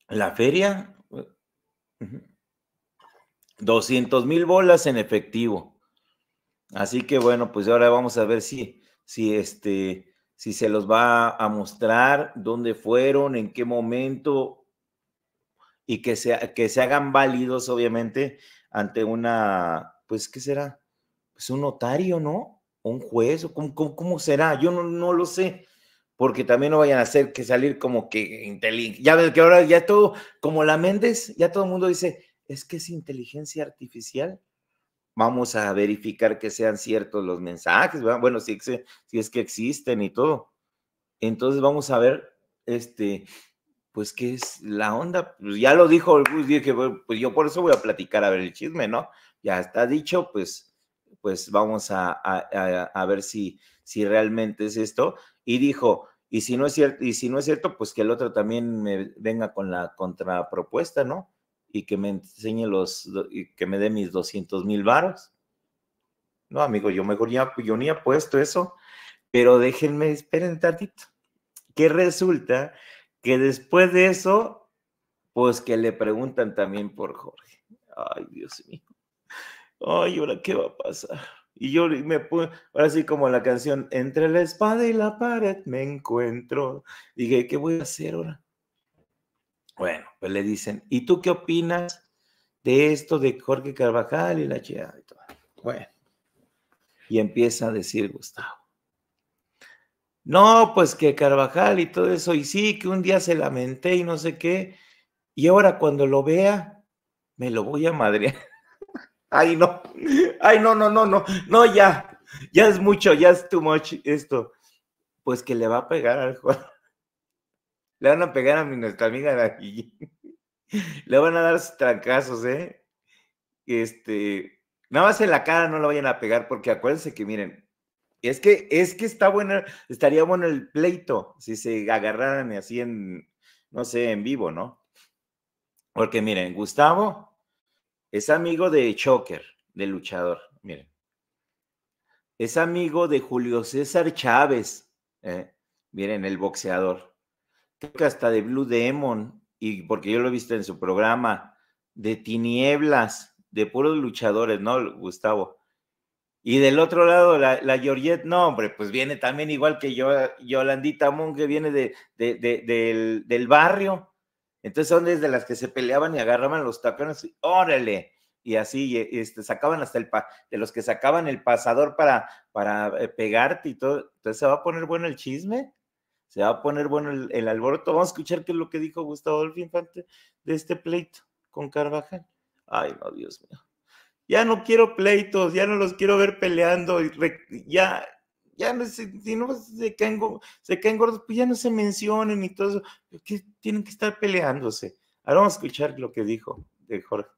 la feria, 200 mil bolas en efectivo. Así que bueno, pues ahora vamos a ver si, si este, si se los va a mostrar, dónde fueron, en qué momento, y que, que se hagan válidos, obviamente, ante una, pues, ¿qué será? Pues un notario, ¿no? Un juez, o cómo, será, yo no, no lo sé porque también no vayan a hacer que salir como que inteligente. Ya ves que ahora ya todo, como la Méndez, ya todo el mundo dice, es que es inteligencia artificial. Vamos a verificar que sean ciertos los mensajes, bueno, si, si es que existen y todo. Entonces vamos a ver, este, pues, ¿qué es la onda? Pues ya lo dijo el pues, dije, pues yo por eso voy a platicar a ver el chisme, ¿no? Ya está dicho, pues, pues vamos a, a, a, ver si, si realmente es esto. Y dijo, y si no es cierto, y si no es cierto, pues que el otro también me venga con la contrapropuesta, ¿no? Y que me enseñe los, y que me dé mis 200 mil varos. No, amigo, yo mejor yo ni apuesto eso, pero déjenme, esperen tantito, que resulta que después de eso, pues que le preguntan también por Jorge. Ay, Dios mío. Ay, ahora qué va a pasar. Y yo me puse, ahora sí como la canción, entre la espada y la pared me encuentro. Dije, ¿qué voy a hacer ahora? Bueno, pues le dicen, ¿y tú qué opinas de esto de Jorge Carvajal y la chida? Bueno, y empieza a decir Gustavo. No, pues que Carvajal y todo eso, y sí, que un día se lamenté y no sé qué, y ahora cuando lo vea, me lo voy a madrear. Ay, no, ay, no, no, no, no, no, ya, ya es mucho, ya es too much esto. Pues que le va a pegar al juego. Le van a pegar a mi, nuestra amiga aquí. Le van a dar trancazos, ¿eh? Este, nada más en la cara no lo vayan a pegar, porque acuérdense que, miren, es que, es que está bueno, estaría bueno el pleito si se agarraran así en, no sé, en vivo, ¿no? Porque miren, Gustavo es amigo de Choker, de luchador, miren. Es amigo de Julio César Chávez, ¿eh? miren, el boxeador. Creo que hasta de Blue Demon, y porque yo lo he visto en su programa, de Tinieblas, de puros luchadores, ¿no, Gustavo? Y del otro lado, la, la no, hombre, pues viene también igual que yo, Yolandita Monge, viene de, del, barrio. Entonces son desde las que se peleaban y agarraban los tapones y órale. Y así, este, sacaban hasta el, de los que sacaban el pasador para, para eh, pegarte y todo. Entonces se va a poner bueno el chisme se va a poner bueno el, alboroto. Vamos a escuchar qué es lo que dijo Gustavo Dolphin Infante de este pleito con Carvajal. Ay, no, Dios mío ya no quiero pleitos, ya no los quiero ver peleando, ya, ya no se, si no se caen, gordos, pues ya no se mencionen y todo eso, que tienen que estar peleándose. Ahora vamos a escuchar lo que dijo de Jorge.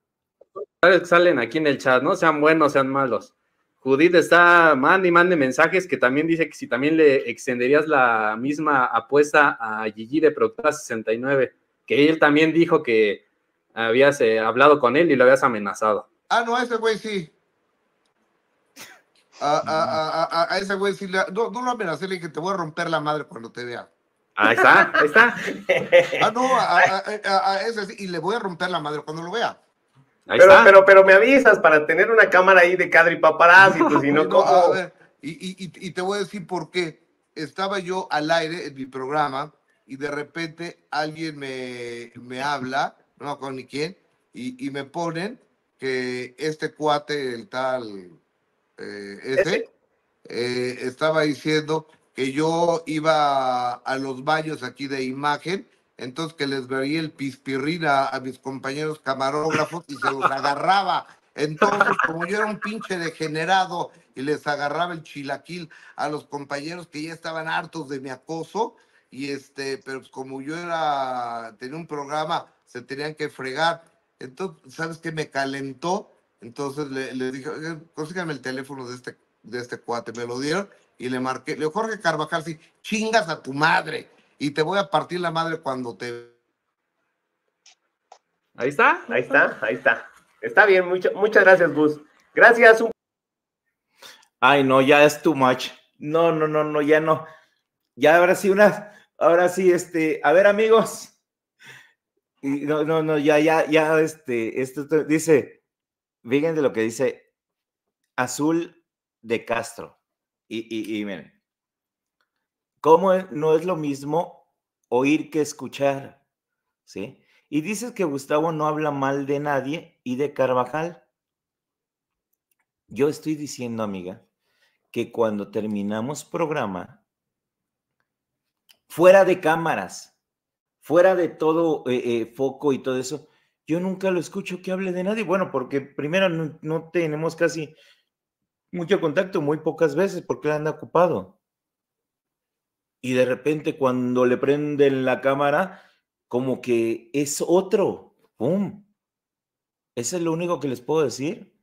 Salen aquí en el chat, ¿no? Sean buenos, sean malos. Judith está, mande y mande mensajes que también dice que si también le extenderías la misma apuesta a Gigi de protas 69, que él también dijo que habías eh, hablado con él y lo habías amenazado. Ah, no, a ese güey sí. A, ese güey sí. No, no lo amenacé, le dije, te voy a romper la madre cuando te vea. Ahí está, ahí está. Ah, no, a, ese sí, y le voy a romper la madre cuando lo vea. pero, pero, me avisas para tener una cámara ahí de y paparazzi, pues si no, y, y, y te voy a decir por qué. Estaba yo al aire en mi programa y de repente alguien me, habla, no con ni quién, y, y, me ponen que este cuate, el tal, eh, ese, eh, estaba diciendo que yo iba a los baños aquí de imagen, entonces que les veía el pispirrín a, mis compañeros camarógrafos y se los agarraba. Entonces, como yo era un pinche degenerado y les agarraba el chilaquil a los compañeros que ya estaban hartos de mi acoso, y este, pero pues como yo era, tenía un programa, se tenían que fregar. Entonces, ¿sabes qué? Me calentó. Entonces le, dije, consígame el teléfono de este, de este cuate. Me lo dieron y le marqué. Le Jorge Carvajal, sí, chingas a tu madre y te voy a partir la madre cuando te. Ahí está, ahí está, ahí está. Está bien, mucho, muchas gracias, Bus Gracias. Ay, no, ya es too much. No, no, no, no, ya no. Ya ahora sí, una, ahora sí, este, a ver, amigos, no, no, no, ya, ya, ya, este, esto, dice. dice, fíjense lo que dice Azul de Castro. Y, y, y miren, ¿cómo e, no es lo mismo oír que escuchar? ¿Sí? Y dices que Gustavo no habla mal de nadie y de Carvajal. Yo estoy diciendo, amiga, que cuando terminamos programa, fuera de cámaras, fuera de todo eh, eh, foco y todo eso, yo nunca lo escucho que hable de nadie. Bueno, porque primero no, tenemos casi mucho contacto, muy pocas veces, porque él anda ocupado. Y de repente cuando le prenden la cámara, como que es otro. ¡Pum! Eso es lo único que les puedo decir.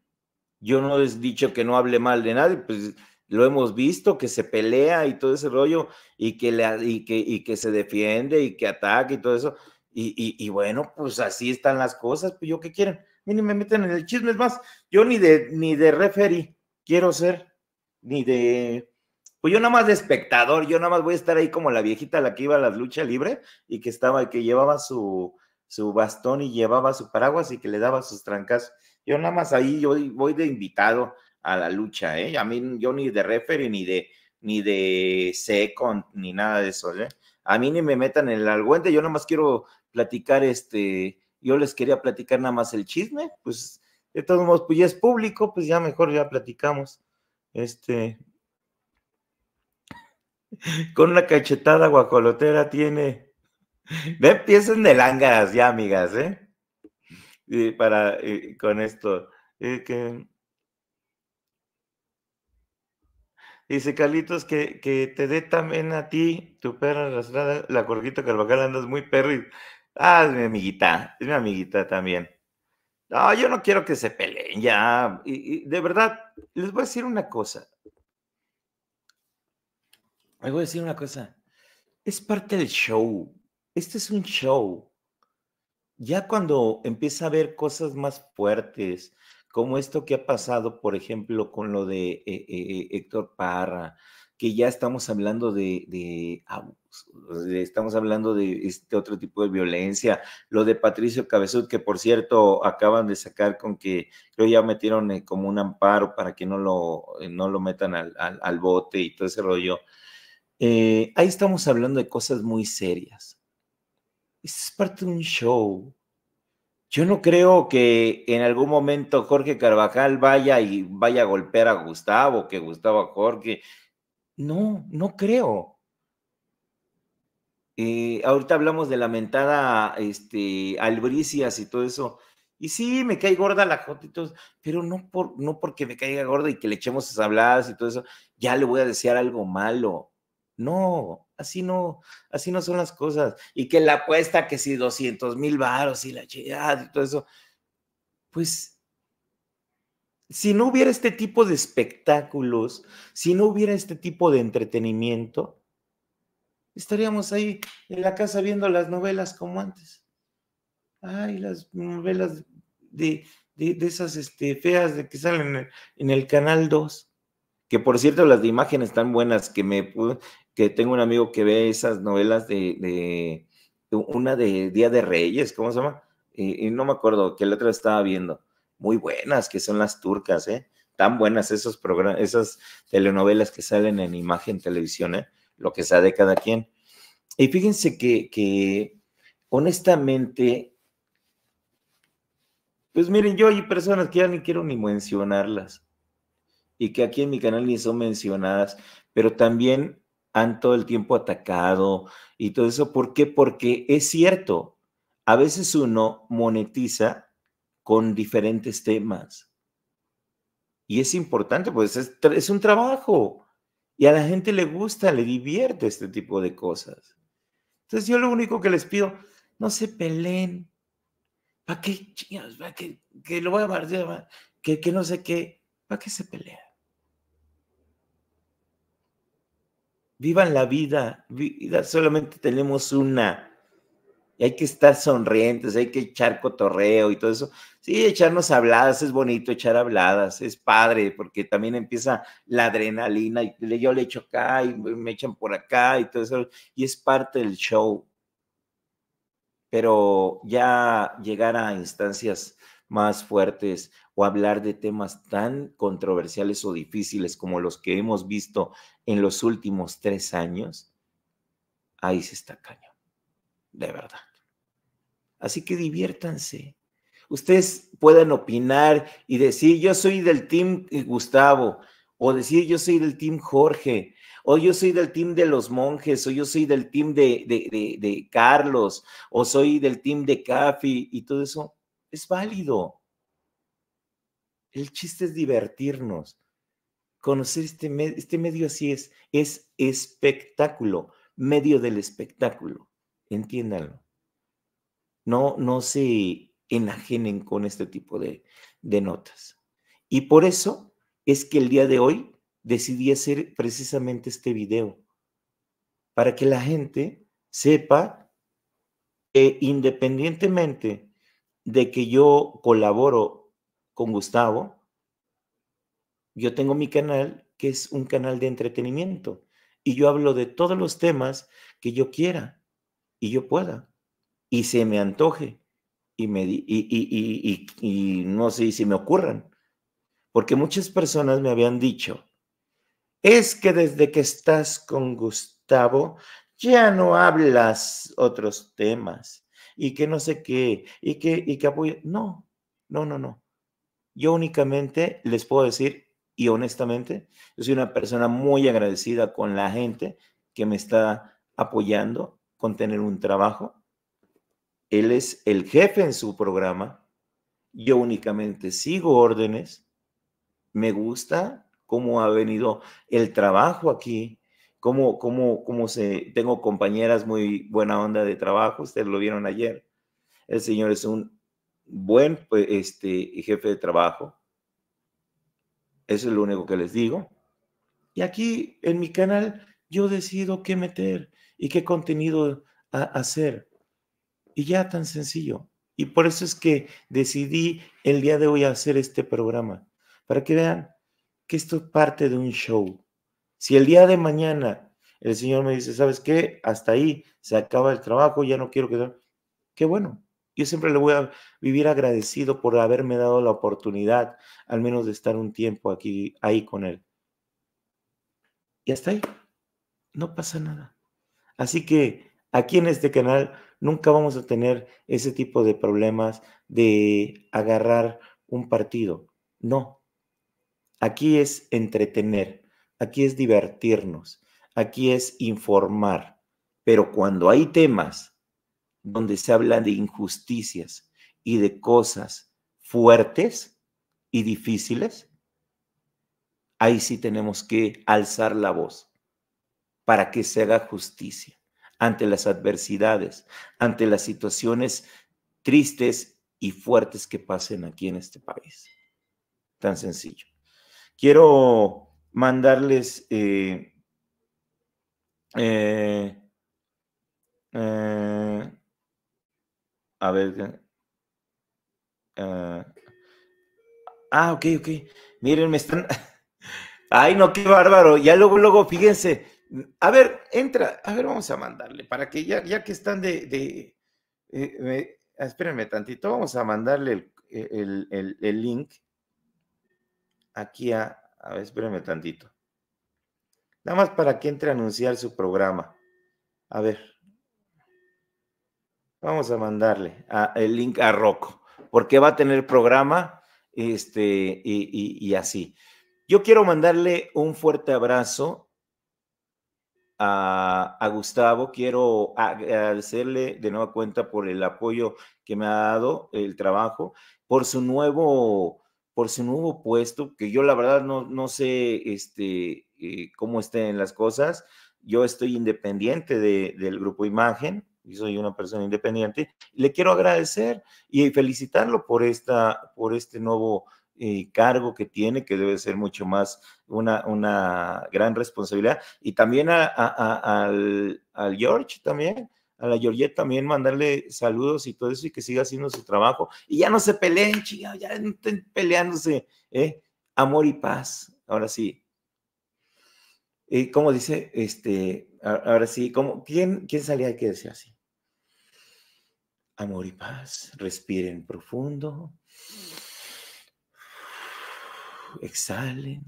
Yo no les he dicho que no hable mal de nadie, pues lo hemos visto, que se pelea y todo ese rollo, y que, le, y que, y que se defiende y que ataca y todo eso. Y, bueno, pues así están las cosas, pues yo qué quieren. Miren, me meten en el chisme, es más, yo ni de, ni de referee quiero ser, ni de, pues yo nada más de espectador, yo nada más voy a estar ahí como la viejita la que iba a las luchas libre y que estaba, que llevaba su, su bastón y llevaba su paraguas y que le daba sus trancas. Yo nada más ahí, yo voy de invitado, a la lucha, ¿eh? A mí yo ni de referee, ni de, ni de seco, ni nada de eso, ¿eh? A mí ni me metan en el alguente, yo más quiero platicar este, yo les quería platicar nada más el chisme, pues de todos modos, pues ya es público, pues ya mejor ya platicamos. Este, con una cachetada guacolotera tiene. ve, piensan de lángaras ya, amigas, ¿eh? Y para, eh, con esto. Y eh, que... Dice Carlitos que, te dé también a ti tu perra arrastrada, la Corguita Carvajal, andas muy perri. Ah, es mi amiguita, es mi amiguita también. No, yo no quiero que se peleen ya. Y, de verdad, les voy a decir una cosa. Les voy a decir una cosa. Es parte del show. Este es un show. Ya cuando empieza a haber cosas más fuertes, como esto que ha pasado, por ejemplo, con lo de eh, eh, eh, Héctor Parra, que ya estamos hablando de, estamos hablando de este otro tipo de violencia, lo de Patricio Cabezud, que por cierto acaban de sacar con que creo ya metieron como un amparo para que no lo, no lo metan al, al, al bote y todo ese rollo. ahí estamos hablando de cosas muy serias. Es parte de un show, yo no creo que en algún momento Jorge Carvajal vaya y vaya a golpear a Gustavo, que Gustavo a Jorge. No, no creo. Eh, ahorita hablamos de lamentada este, albricias y todo eso. Y sí, me cae gorda la Jota y pero no, no porque me caiga gorda y que le echemos esas habladas y todo eso, ya le voy a desear algo malo. No, así no, así no son las cosas. Y que la apuesta que si 200 mil varos y la llega y todo eso, pues si no hubiera este tipo de espectáculos, si no hubiera este tipo de entretenimiento, estaríamos ahí en la casa viendo las novelas como antes. Ay, las novelas de, esas este, feas de que salen en el, en el canal 2 que por cierto las de imágenes tan buenas que me que tengo un amigo que ve esas novelas de, una de Día de Reyes, ¿cómo se llama? Y, no me acuerdo, qué letra estaba viendo. Muy buenas, que son las turcas, ¿eh? Tan buenas esos programas, esas telenovelas que salen en imagen televisión, ¿eh? Lo que sea de cada quien. Y fíjense que, que honestamente, pues miren, yo hay personas que ya ni quiero ni mencionarlas y que aquí en mi canal ni son mencionadas, pero también han todo el tiempo atacado y todo eso. ¿Por qué? Porque es cierto, a veces uno monetiza con diferentes temas. Y es importante, pues es, un trabajo. Y a la gente le gusta, le divierte este tipo de cosas. Entonces yo lo único que les pido, no se peleen. ¿Para qué chingados? ¿Para qué, que lo voy a bardear? ¿Que, que no sé qué? ¿Para qué se pelean? Vivan la vida, vida solamente tenemos una. Y hay que estar sonrientes, hay que echar cotorreo y todo eso. Sí, echarnos habladas, es bonito echar habladas, es padre, porque también empieza la adrenalina y yo le echo acá y me echan por acá y todo eso, y es parte del show. Pero ya llegar a instancias más fuertes o hablar de temas tan controversiales o difíciles como los que hemos visto en los últimos tres años, ahí se está cañón, de verdad. Así que diviértanse. Ustedes puedan opinar y decir, yo soy del team eh, Gustavo, o decir, yo soy del team Jorge, o yo soy del team de los monjes, o yo soy del team de, Carlos, o soy del team de Cafi, y todo eso es válido. El chiste es divertirnos. Conocer este, este medio así es, es espectáculo, medio del espectáculo. Entiéndanlo. No, no se enajenen con este tipo de, de notas. Y por eso es que el día de hoy decidí hacer precisamente este video, para que la gente sepa que independientemente de que yo colaboro con Gustavo, yo tengo mi canal que es un canal de entretenimiento y yo hablo de todos los temas que yo quiera y yo pueda y se me antoje y, me, y, y, y, y no sé si me ocurran. Porque muchas personas me habían dicho, es que desde que estás con Gustavo ya no hablas otros temas y que no sé qué y que, y que No, no, no, no. Yo únicamente les puedo decir, y honestamente, yo soy una persona muy agradecida con la gente que me está apoyando con tener un trabajo. Él es el jefe en su programa. Yo únicamente sigo órdenes. Me gusta cómo ha venido el trabajo aquí, cómo, cómo, cómo se... Tengo compañeras muy buena onda de trabajo, ustedes lo vieron ayer. El señor es un buen pues, este, jefe de trabajo. Eso es lo único que les digo. Y aquí en mi canal yo decido qué meter y qué contenido hacer. Y ya tan sencillo. Y por eso es que decidí el día de hoy hacer este programa, para que vean que esto es parte de un show. Si el día de mañana el Señor me dice, ¿sabes qué? Hasta ahí se acaba el trabajo, ya no quiero quedar. Qué bueno, yo siempre le voy a vivir agradecido por haberme dado la oportunidad, al menos de estar un tiempo aquí, ahí con él. Y hasta ahí, no pasa nada. Así que aquí en este canal nunca vamos a tener ese tipo de problemas de agarrar un partido. No. Aquí es entretener, aquí es divertirnos, aquí es informar. Pero cuando hay temas donde se habla de injusticias y de cosas fuertes y difíciles, ahí sí tenemos que alzar la voz para que se haga justicia ante las adversidades, ante las situaciones tristes y fuertes que pasen aquí en este país. Tan sencillo. Quiero mandarles eh, eh, eh a ver. Ah. ah, ok, ok. Miren, me están. Ay, no, qué bárbaro. Ya luego, luego, fíjense. A ver, entra. A ver, vamos a mandarle para que ya, ya que están de. de eh, ah, espérenme tantito. Vamos a mandarle e, el, el link aquí a. A ver, espérenme tantito. Nada más para que entre a anunciar su programa. A ver. Vamos a mandarle el link a Rocco, porque va a tener programa este, y, así. Yo quiero mandarle un fuerte abrazo a, Gustavo. Quiero agradecerle de nueva cuenta por el apoyo que me ha dado, el trabajo, por su nuevo, por su nuevo puesto, que yo la verdad no, no sé este, eh, cómo estén las cosas. Yo estoy independiente del grupo Imagen soy una persona independiente. Le quiero agradecer y felicitarlo por, esta, por este nuevo eh, cargo que tiene, que debe ser mucho más una, una gran responsabilidad. Y también al, George también. A la Georgette también mandarle saludos y todo eso y que siga haciendo su trabajo. Y ya no se peleen, ya no estén peleándose. ¿eh? Amor y paz, ahora sí. y ¿Cómo dice? Este, ahora sí, ¿cómo, quién, ¿quién salía que decía así? amor y paz. Respiren profundo. Exhalen.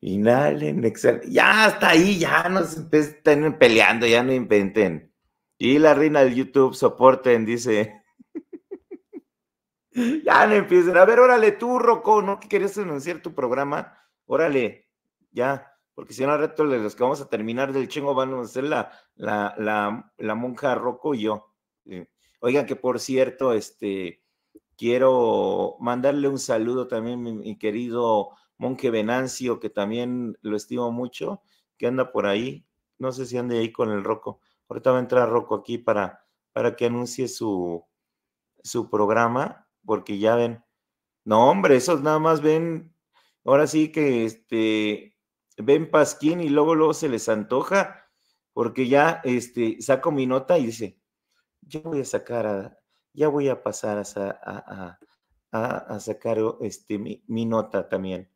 Inhalen, exhalen. Ya, hasta ahí, ya no estén peleando, ya no inventen. Y la reina del YouTube, soporten, dice. ya no empiecen. A ver, órale tú, Rocco, ¿no querías anunciar tu programa? Órale, ya porque si no, al reto de los que vamos a terminar del chingo van a ser la, la, la monja Rocco y yo. Eh, oigan, que por cierto, este, quiero mandarle un saludo también mi, mi querido Monje Venancio, que también lo estimo mucho, que anda por ahí. No sé si anda ahí con el Roco. Ahorita va a entrar Roco aquí para, para que anuncie su, su programa, porque ya ven. No, hombre, esos nada más ven, ahora sí que este, ven Pasquín y luego, luego se les antoja, porque ya este, saco mi nota y dice, ya voy a sacar ya voy a pasar a, sacar este, mi, nota también.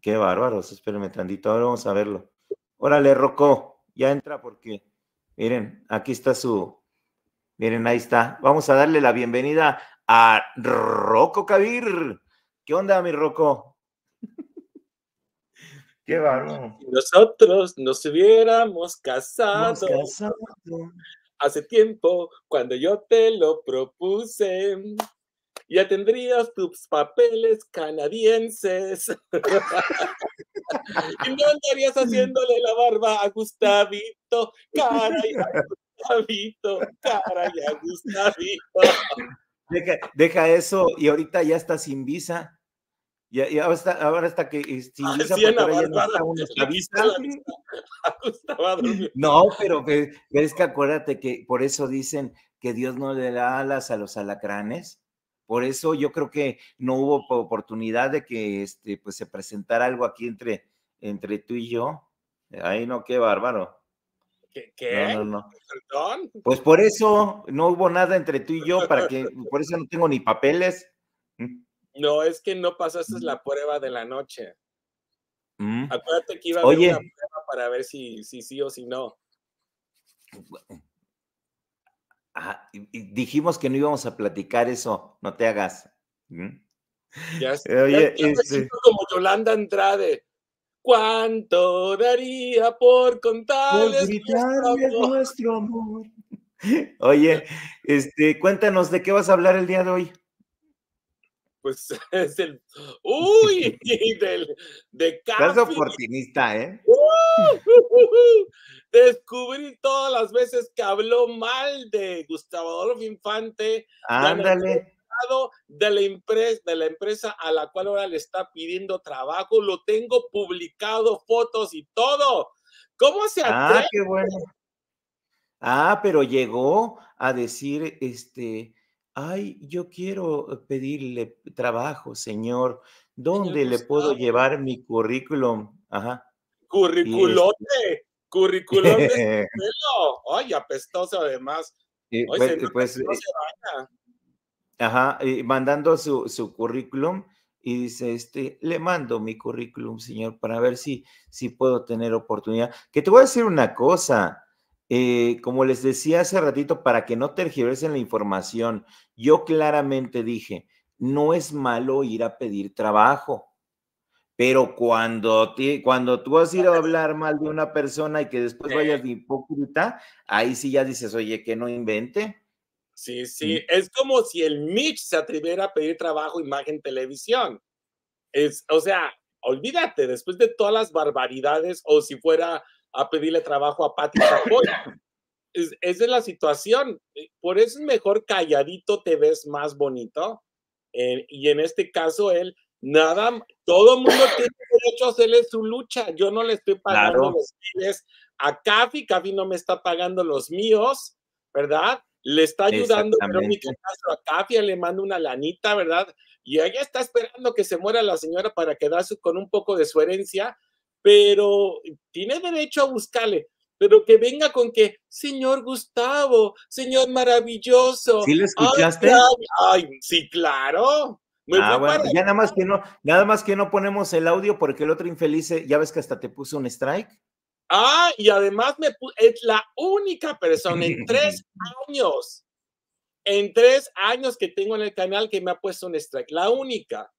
Qué bárbaros, espérenme tantito, ahora vamos a verlo. Órale, Rocco, ya entra porque, miren, aquí está su, miren, ahí está. Vamos a darle la bienvenida a Rocco Cavir. ¿Qué onda, mi Rocco? Qué bárbaro. Nosotros nos hubiéramos casado. casado hace tiempo, cuando yo te lo propuse. Ya tendrías tus papeles canadienses. y no andarías haciéndole la barba a Gustavito. Caray, a Gustavito. Caray, a Gustavito. Deja, eso y ahorita ya está sin visa. Y, ahora, está, que eh, ah, no está No, pero es que acuérdate que por eso dicen que Dios no le da alas a los alacranes. Por eso yo creo que no hubo oportunidad de que este, pues, se presentara algo aquí entre, entre tú y yo. ahí no, qué bárbaro. ¿Qué? Pues por eso no hubo nada entre tú y yo, para que, por eso no tengo ni papeles. No, es que no pasaste mm. la prueba de la noche. Mm. Acuérdate que iba a haber una prueba para ver si, sí o si no. Ah, dijimos que no íbamos a platicar eso, no te hagas. Mm. Ya, Oye, este como Yolanda Andrade. ¿Cuánto daría por contarles amor? Oye, este, cuéntanos de qué vas a hablar el día de hoy pues es el. ¡Uy! Del, de oportunista, ¿eh? ¡Uh! Descubrí todas las veces que habló mal de Gustavo Adolfo Infante. Ándale. De la, empresa, de la empresa a la cual ahora le está pidiendo trabajo, lo tengo publicado, fotos y todo. ¿Cómo se ah, atreve? Ah, qué bueno. Ah, pero llegó a decir, este, ay, yo quiero pedirle trabajo, señor, ¿dónde le puedo llevar mi currículum? Ajá. Curriculote, curriculote. ay, apestoso además. pues, pues eh Ajá, mandando su, su currículum y dice, este, le mando mi currículum, señor, para ver si, si puedo tener oportunidad. Que te voy a decir una cosa, eh, como les decía hace ratito, para que no tergiversen la información, yo claramente dije, no es malo ir a pedir trabajo, pero cuando, cuando tú has ido a hablar mal de una persona y que después vayas de hipócrita, ahí sí ya dices, oye, que no invente. Sí, sí, es como si el Mitch se atreviera a pedir trabajo, imagen, televisión. Es, o sea, olvídate, después de todas las barbaridades, o si fuera a pedirle trabajo a Pati Es, esa es la situación. Eh, por eso es mejor calladito te ves más bonito. Eh, y en este caso, él, nada, todo el mundo tiene derecho a hacerle su lucha. Yo no le estoy pagando los a Cafi, Cafi no me está pagando los míos, ¿verdad? Le está ayudando a Cafi, le mando una lanita, ¿verdad? Y ella está esperando que se muera la señora para quedarse con un poco de su herencia pero tiene derecho a buscarle. Pero que venga con que, señor Gustavo, señor maravilloso. ¿Sí le escuchaste? Ay, sí, claro. Ah, ya nada más que no, nada más que no ponemos el audio porque el otro infeliz, eh, ya ves que hasta te puso un strike. Ah, y además me es la única persona en tres años, en tres años que tengo en el canal que me ha puesto un strike, la única.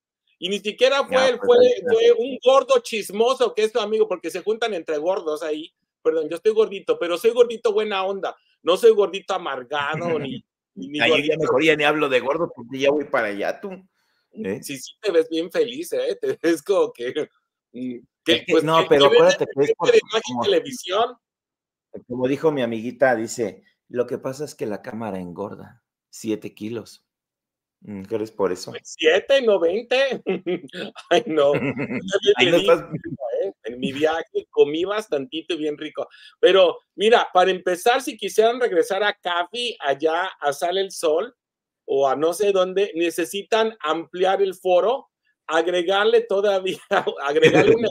Y ni siquiera fue, pues, fue, un gordo chismoso que es tu amigo, porque se juntan entre gordos ahí. Perdón, yo estoy gordito, pero soy gordito buena onda. No soy gordito amargado ni. ya mejor ya ni hablo de gordo porque ya voy para allá tú. Mm, ¿Eh? Sí, sí, te ves bien feliz, ¿eh? Te ves como que. Mm, pues, no, pero acuérdate que es como, como dijo mi amiguita, dice: Lo que pasa es que la cámara engorda siete kilos. Mm, es por eso. Pues, siete, no veinte. Ay, no. ¿eh? En mi viaje comí bastantito y bien rico. Pero mira, para empezar, si quisieran regresar a Cafi, allá a Sale el Sol o a no sé dónde, necesitan ampliar el foro, agregarle todavía, agregarle una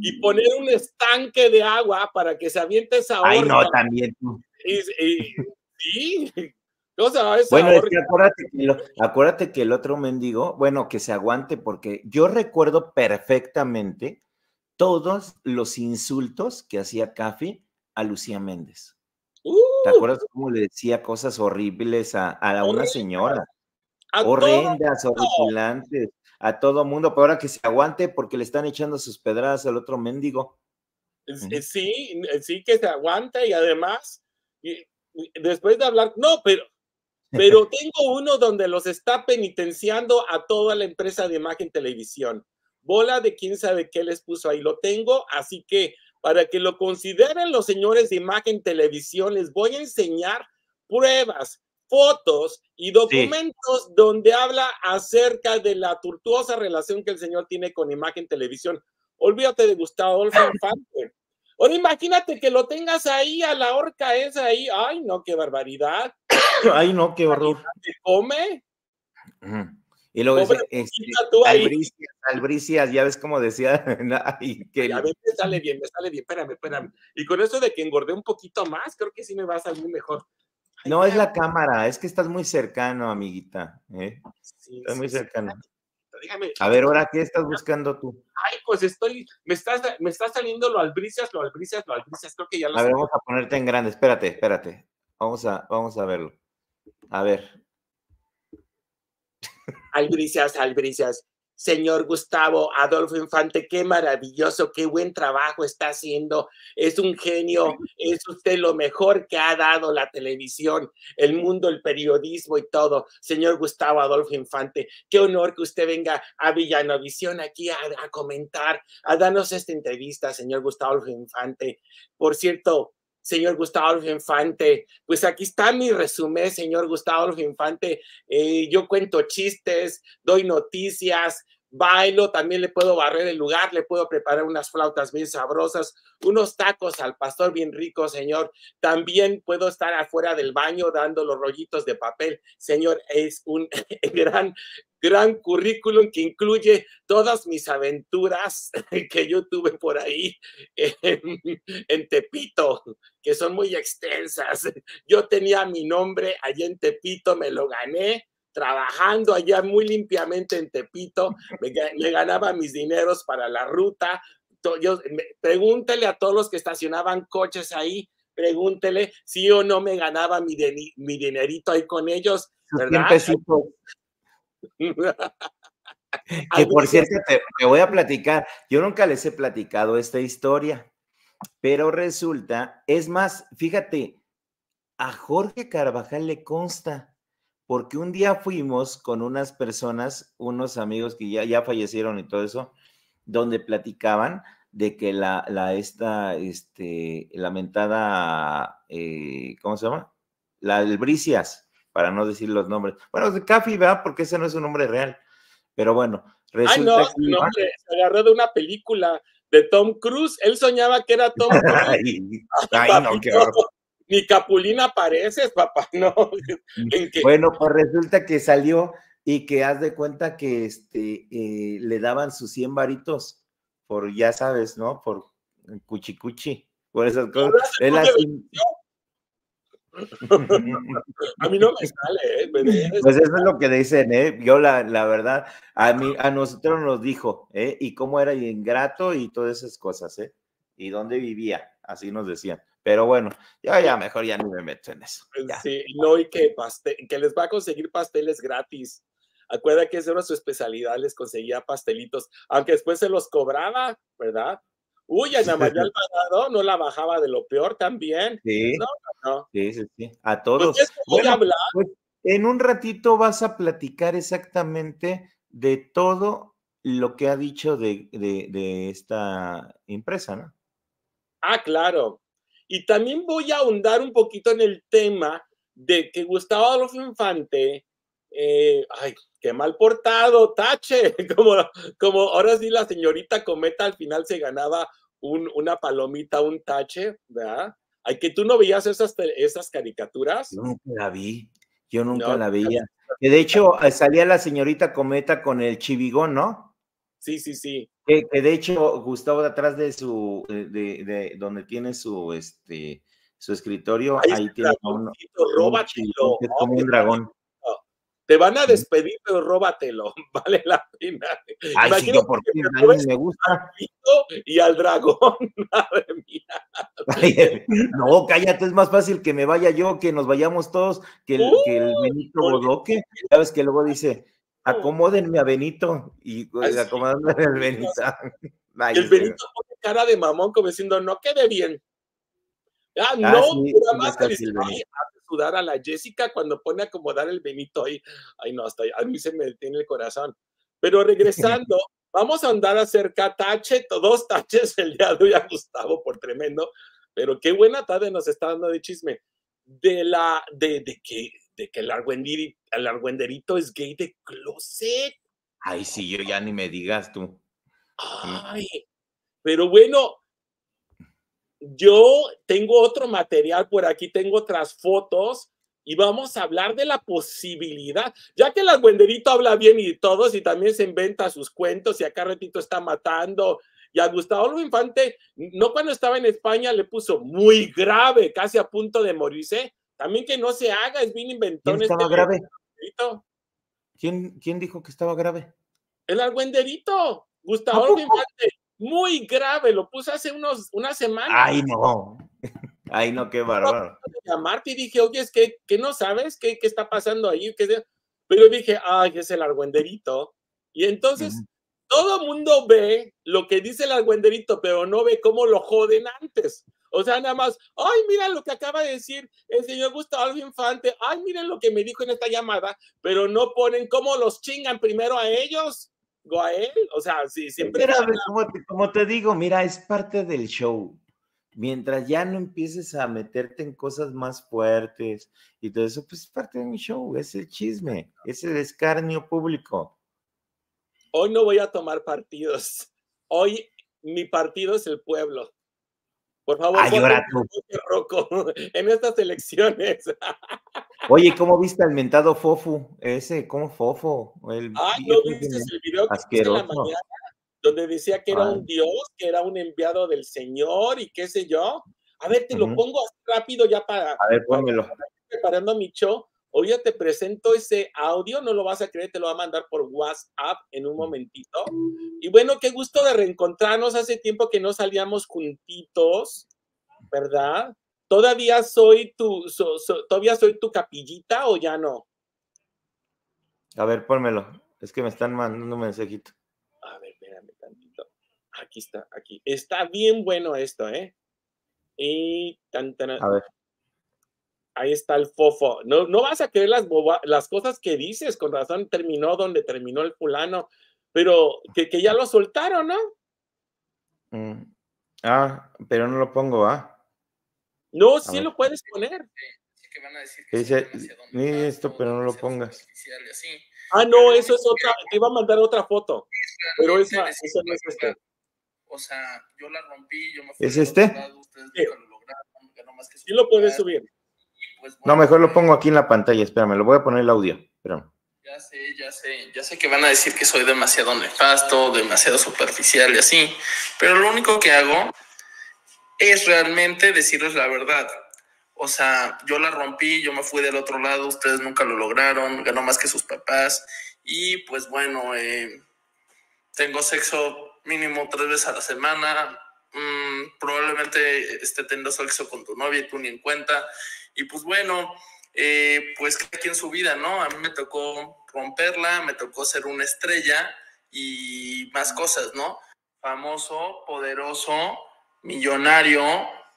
y poner un estanque de agua para que se aviente esa Ay, no, también. Y, y, bueno, acuérdate, que el otro mendigo, bueno, que se aguante, porque yo recuerdo perfectamente todos los insultos que hacía Café a Lucía Méndez. ¿Te uh. acuerdas cómo le decía cosas horribles a, una señora? horrendas, horripilantes, a todo mundo, pero ahora que se aguante porque le están echando sus pedradas al otro mendigo. Sí, sí que se aguante y además, después de hablar, no, pero pero tengo uno donde los está penitenciando a toda la empresa de imagen televisión. Bola de quién sabe qué les puso ahí. Lo tengo, así que para que lo consideren los señores de imagen televisión, les voy a enseñar pruebas, fotos y documentos donde habla acerca de la tortuosa relación que el señor tiene con imagen televisión. Olvídate de Gustavo Adolfo Infante. Ahora imagínate que lo tengas ahí a la horca esa ahí. Ay, no, qué barbaridad. Ay, no, qué horror. ¿Te come? Y luego dice, albricias, albricias, ya ves cómo decía. A ver, me sale bien, me sale bien, espérame, espérame. Y con eso de que engordé un poquito más, creo que sí me va a salir mejor. no, es la cámara, es que estás muy cercano, amiguita. ¿eh? Sí, estás muy cercano. Dígame. A ver, ahora, ¿qué estás buscando tú? Ay, pues estoy, me está, me está saliendo lo albricias, lo albricias, lo albricias, creo que ya lo A ver, vamos a ponerte en grande, espérate, espérate. Vamos a, vamos a verlo. A ver. Albricias, albricias. Señor Gustavo Adolfo Infante, qué maravilloso, qué buen trabajo está haciendo. Es un genio, es usted lo mejor que ha dado la televisión, el mundo, el periodismo y todo. Señor Gustavo Adolfo Infante, qué honor que usted venga a Villanovisión aquí a, a comentar, a darnos esta entrevista, señor Gustavo Adolfo Infante. Por cierto, señor Gustavo Infante. Pues aquí está mi resumen, señor Gustavo Infante. Eh, yo cuento chistes, doy noticias, bailo, también le puedo barrer el lugar, le puedo preparar unas flautas bien sabrosas, unos tacos al pastor bien rico, Señor. También puedo estar afuera del baño dando los rollitos de papel. Señor, es un gran, gran currículum que incluye todas mis aventuras que yo tuve por ahí en, en Tepito, que son muy extensas. Yo tenía mi nombre allí en Tepito, me lo gané trabajando allá muy limpiamente en Tepito, me, ganaba mis dineros para la ruta. pregúntele a todos los que estacionaban coches ahí, pregúntele si o no me ganaba mi, mi dinerito ahí con ellos, ¿verdad? que por cierto, te, voy a platicar, yo nunca les he platicado esta historia, pero resulta, es más, fíjate, a Jorge Carvajal le consta, porque un día fuimos con unas personas, unos amigos que ya, ya fallecieron y todo eso, donde platicaban de que la, la esta, este, lamentada, eh, ¿cómo se llama? La Albricias, para no decir los nombres. Bueno, de Cafi, ¿verdad? Porque ese no es un nombre real. Pero bueno, resulta Ay, no, No, se agarró de una película de Tom Cruise. Él soñaba que era Tom Cruise. no, qué ni Capulina apareces, papá, no. Bueno, pues resulta que salió y que haz de cuenta que este, eh, le daban sus 100 varitos por, ya sabes, ¿no? Por cuchicuchi, por esas cosas. a mí no me sale, ¿eh? pues eso es lo que dicen, ¿eh? Yo la, verdad, a mí, a nosotros nos dijo, ¿eh? Y cómo era ingrato y todas esas cosas, ¿eh? Y dónde vivía, así nos decían. Pero bueno, ya ya mejor ya ni me meto en eso. Pues sí, no, y que, pastel, que les va a conseguir pasteles gratis. Acuerda que esa era su especialidad, les conseguía pastelitos, aunque después se los cobraba, ¿verdad? Uy, Ana María Alvarado no la bajaba de lo peor también. Sí, pues sí, sí, sí, a pues todos. en un ratito vas a platicar exactamente de todo lo que ha dicho de, de, de esta empresa, ¿no? Ah, claro, y también voy a ahondar un poquito en el tema de que Gustavo Adolfo Infante, eh, ay, qué mal portado, tache, como, como ahora sí la señorita Cometa al final se ganaba una palomita, un tache, ¿verdad? Ay, que tú no veías esas, esas caricaturas. Nunca la vi, yo nunca la veía. Que de hecho eh, salía la señorita Cometa con el chivigón, ¿no? Sí, sí, sí. Que, de hecho, Gustavo, detrás de su, de, de, donde tiene su, este, su escritorio, ahí, tiene un, róbatelo. como un, dragón. Te van a despedir, pero róbatelo. Vale la pena. Ay, por a me gusta. Y al dragón, madre mía. no, cállate, es más fácil que me vaya yo, que nos vayamos todos, que el, que el Benito Sabes que luego dice, acomódenme a Benito y al Benito. el Benito pone cara de mamón como diciendo, no quede bien. Ah, ah no, más que hace sudar a la Jessica cuando pone acomodar el Benito ahí. Ay, no, hasta a mí se me detiene el corazón. Pero regresando, vamos a andar a hacer tache, dos taches el día de hoy a Gustavo por tremendo, pero qué buena tarde nos está dando de chisme. De la, de, de que que el, el argüenderito es gay de closet. Ay, sí, yo ya ni me digas tú. Ay, pero bueno, yo tengo otro material por aquí, tengo otras fotos y vamos a hablar de la posibilidad, ya que el argüenderito habla bien y todos y también se inventa sus cuentos y acá Retito está matando. Y a Gustavo Lo Infante, no cuando estaba en España, le puso muy grave, casi a punto de morirse, también que no se haga, es bien inventón. ¿Quién estaba este grave? ¿Quién, ¿Quién, dijo que estaba grave? El argüenderito, Gustavo Muy grave, lo puse hace unos, una semana. Ay, no. Ay, no, qué bárbaro. Llamarte y dije, oye, es que, que no sabes qué, qué está pasando ahí. ¿Qué Pero dije, ay, es el argüenderito. Y entonces todo el mundo ve lo que dice el argüenderito, pero no ve cómo lo joden antes. O sea, nada más, ay, mira lo que acaba de decir el señor Gustavo Infante, ay, miren lo que me dijo en esta llamada, pero no ponen cómo los chingan primero a ellos o a él. O sea, sí, siempre. como te digo, mira, es parte del show. Mientras ya no empieces a meterte en cosas más fuertes y todo eso, pues es parte de mi show, es el chisme, es el escarnio público. Hoy no voy a tomar partidos. Hoy mi partido es el pueblo. Por favor, ah, en estas elecciones. Oye, ¿cómo viste al mentado Fofu? Ese, ¿cómo Fofo? El, Ay, ¿no viste el video que en la mañana? Donde decía que era un dios, que era un enviado del Señor y qué sé yo. A ver, te lo pongo rápido ya para... A ver, pónmelo. Preparando mi show ya te presento ese audio, no lo vas a creer, te lo va a mandar por WhatsApp en un momentito. Y bueno, qué gusto de reencontrarnos. Hace tiempo que no salíamos juntitos, ¿verdad? ¿Todavía soy tu, todavía soy tu capillita o ya no? A ver, pónmelo. Es que me están mandando un mensajito. A ver, espérame tantito. Aquí está, aquí. Está bien bueno esto, ¿eh? Y tan, a ver ahí está el fofo. No, no vas a creer las, las cosas que dices, con razón terminó donde terminó el fulano, pero que, ya lo soltaron, ¿no? Mm. Ah, pero no lo pongo, ¿ah? No, sí lo puedes poner. que van a decir que ni esto, pero no lo pongas. Ah, no, eso es otra, te iba a mandar otra foto. Pero esa, no es esta. O sea, yo la rompí, yo ¿Es este? Lado, sí lo puedes subir. Pues, no, mejor lo eh, pongo aquí en la pantalla, espérame, lo voy a poner el audio, Ya sé, ya sé, ya sé que van a decir que soy demasiado nefasto, demasiado superficial y así, pero lo único que hago es realmente decirles la verdad. O sea, yo la rompí, yo me fui del otro lado, ustedes nunca lo lograron, ganó más que sus papás y pues bueno, eh, tengo sexo mínimo tres veces a la semana, mm, probablemente esté teniendo sexo con tu novia y tú ni en cuenta y pues bueno, eh, pues aquí en su vida, ¿no? A mí me tocó romperla, me tocó ser una estrella y más cosas, ¿no? Famoso, poderoso, millonario,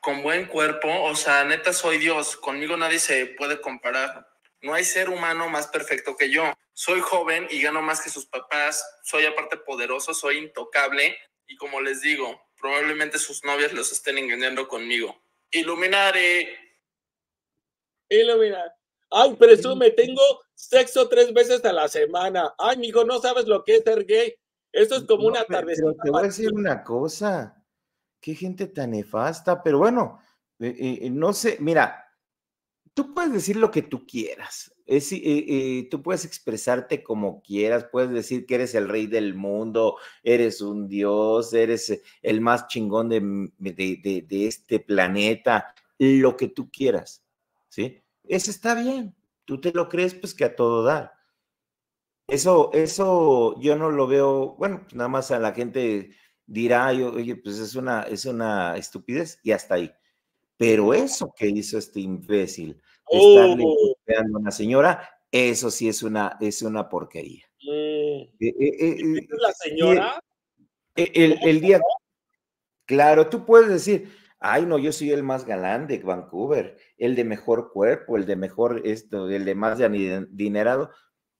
con buen cuerpo, o sea, neta soy Dios, conmigo nadie se puede comparar. No hay ser humano más perfecto que yo. Soy joven y gano más que sus papás, soy aparte poderoso, soy intocable y como les digo, probablemente sus novias los estén engañando conmigo. Iluminaré. Iluminar. Ay, me tengo sexo tres veces a la semana. Ay, mijo, no sabes lo que es ser gay. Eso es como una tarde. Pero te voy a decir una cosa. Qué gente tan nefasta. Pero bueno, eh, eh, eh, no sé, mira, tú puedes decir lo que tú quieras. tú puedes expresarte como quieras, puedes decir que eres el rey del mundo, eres un dios, eres el más chingón de este planeta, lo que tú quieras ¿sí? eso está bien, tú te lo crees, pues que a todo dar. Eso, eso yo no lo veo, bueno, pues nada más a la gente dirá, yo, oye, pues es una, es una estupidez y hasta ahí. Pero eso que hizo este imbécil, estarle oh. a una señora, eso sí es una, es una porquería. Mm. Eh, eh, eh, la señora? E, el día, claro, tú puedes decir, ay, no, yo soy el más galán de Vancouver, el de mejor cuerpo, el de mejor esto, el de más adinerado.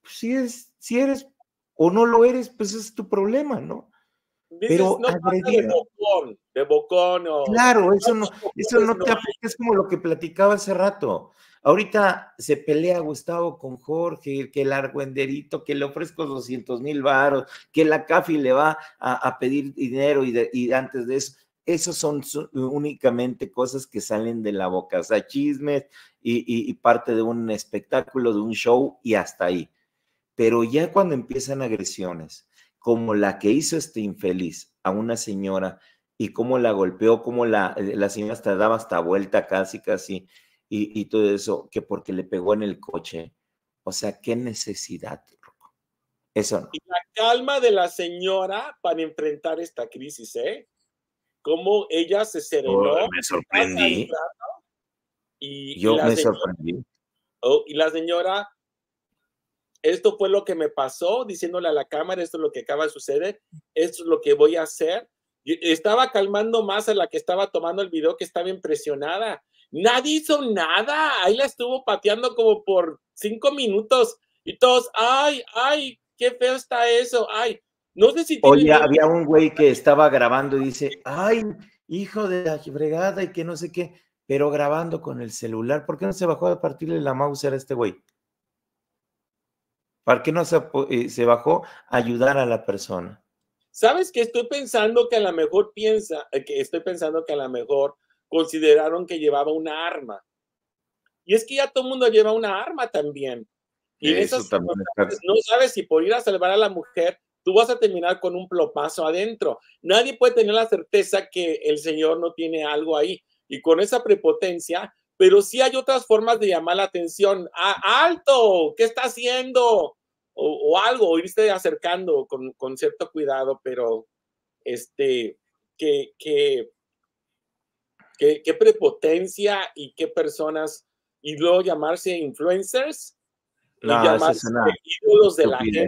Pues, si, es, si eres o no lo eres, pues es tu problema, ¿no? Pero no de bocón, de bocón Claro, eso no, eso no te aplica, es como lo que platicaba hace rato. Ahorita se pelea Gustavo con Jorge, que el argüenderito, que le ofrezco 200 mil varos, que la CAFI le va a, pedir dinero y, y antes de eso. Esas son únicamente cosas que salen de la boca, o sea, chismes y, parte de un espectáculo, de un show y hasta ahí. Pero ya cuando empiezan agresiones, como la que hizo este infeliz a una señora y cómo la golpeó, como la, eh, la señora hasta daba hasta vuelta casi, casi, y, todo eso, que porque le pegó en el coche. O sea, qué necesidad, Eso no. Y la calma de la señora para enfrentar esta crisis, ¿eh? cómo ella se serenó. Yo oh, me sorprendí. Y, Yo me sorprendí. Oh, y la señora, esto fue lo que me pasó, diciéndole a la cámara, esto es lo que acaba de suceder, esto es lo que voy a hacer. estaba calmando más a la que estaba tomando el video, que estaba impresionada. Nadie hizo nada. Ahí la estuvo pateando como por cinco minutos. Y todos, ay, ay, qué feo está eso. Ay, no sé si. Oye, había un güey que estaba grabando y dice: Ay, hijo de la fregada y que no sé qué, pero grabando con el celular. ¿Por qué no se bajó a partirle la mouse a este güey? ¿Para qué no eh, se, bajó a ayudar a la persona? ¿Sabes eh, que estoy pensando que a lo mejor piensa, que estoy pensando que a lo mejor consideraron que llevaba una arma? Y es que ya todo el mundo lleva una arma también. Y eso no sabes si por ir a salvar a la mujer tú vas a terminar con un plopazo adentro. Nadie puede tener la certeza que el Señor no tiene algo ahí. Y con esa prepotencia, pero sí hay otras formas de llamar la atención. ¡Alto! ¿Qué está haciendo? O, algo, irse acercando con, cierto cuidado, pero este, que, prepotencia y qué personas, y luego llamarse influencers, no, y llamarse ídolos de la gente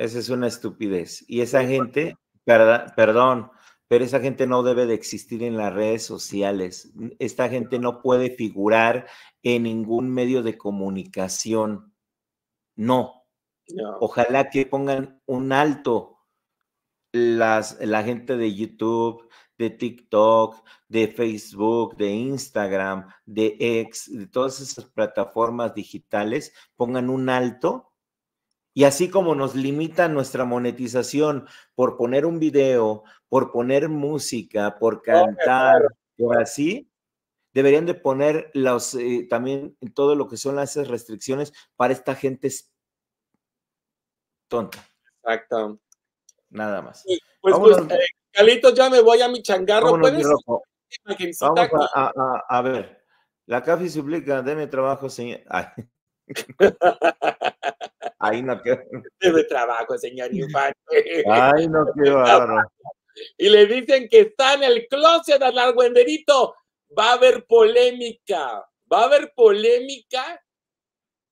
esa es una estupidez. Y esa gente, perdón, pero esa gente no debe de existir en las redes sociales. Esta gente no puede figurar en ningún medio de comunicación. No. Ojalá que pongan un alto las, la gente de YouTube, de TikTok, de Facebook, de Instagram, de X, de todas esas plataformas digitales, pongan un alto y así como nos limita nuestra monetización por poner un video, por poner música, por cantar, por así, deberían de poner los, eh, también todo lo que son las restricciones para esta gente tonta. Exacto. Nada más. pues, pues eh, Calito, ya me voy a mi changarro. Vamos a, ver. La Café suplica, mi trabajo, señor. Ahí no quedó. De trabajo, señor Infante. Ay, no quedó. Y le dicen que está en el closet al argüenderito. Va a haber polémica. Va a haber polémica.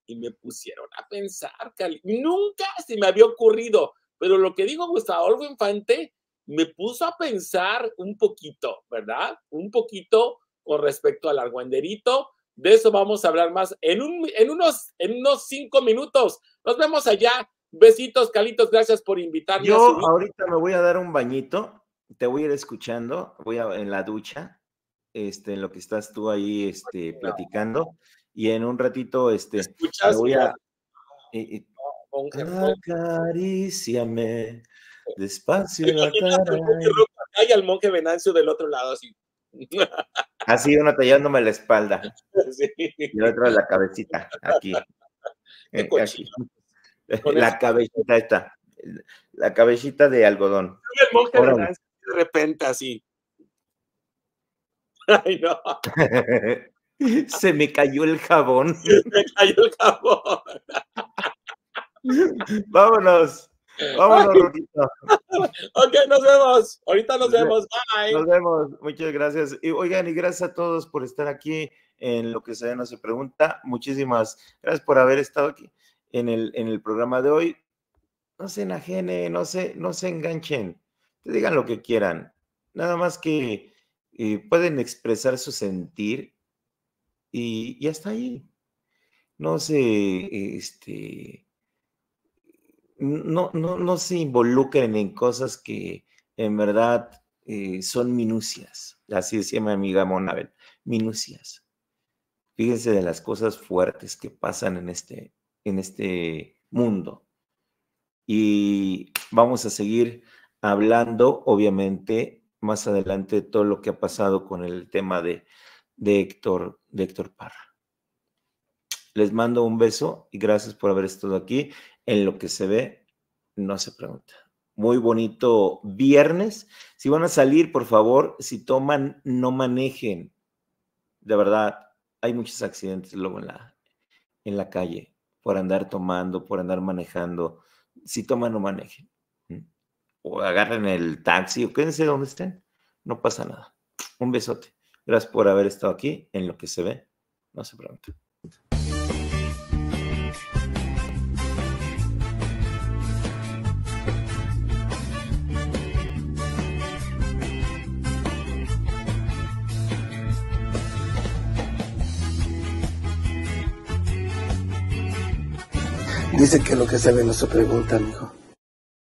Y me pusieron a pensar, Cali. Nunca se me había ocurrido. Pero lo que digo Gustavo Infante me puso a pensar un poquito, ¿verdad? Un poquito con respecto al argüenderito. De eso vamos a hablar más en, un, en, unos, en unos cinco minutos. Nos vemos allá. Besitos, Calitos, gracias por invitarme. Yo ahorita me voy a dar un bañito, te voy a ir escuchando, voy a, en la ducha, este, en lo que estás tú ahí este, platicando, y en un ratito, este, escuchas, voy a... Eh, eh, despacio Hay al monje Venancio del otro lado, así. Así, ah, uno tallándome la espalda. Y el otro la cabecita, aquí. Eh, la cabecita esta, la cabecita de algodón. de repente así. Ay, no. Se me cayó el jabón. Se me cayó el jabón. vámonos. Vámonos, ok, nos vemos. Ahorita nos vemos. Bye. Nos vemos. Muchas gracias. Y oigan, y gracias a todos por estar aquí en lo que se no se pregunta. Muchísimas gracias por haber estado aquí en el, en el programa de hoy. No se enajene, no se, no se enganchen, te digan lo que quieran, nada más que eh, pueden expresar su sentir y, ya está ahí. No se, este, no, no, se involucren en cosas que en verdad eh, son minucias. Así decía mi amiga Monabel, minucias. Fíjense de las cosas fuertes que pasan en este, en este mundo. Y vamos a seguir hablando, obviamente, más adelante de todo lo que ha pasado con el tema de, Héctor, Héctor Parra. Les mando un beso y gracias por haber estado aquí. En lo que se ve, no se pregunta. Muy bonito viernes. Si van a salir, por favor, si toman, no manejen. De verdad, hay muchos accidentes luego en la, en la calle por andar tomando, por andar manejando. Si toman, no manejen. O agarren el taxi o quédense donde estén. No pasa nada. Un besote. Gracias por haber estado aquí en lo que se ve. No se pronto. Dice que lo que ve no se pregunta, mijo.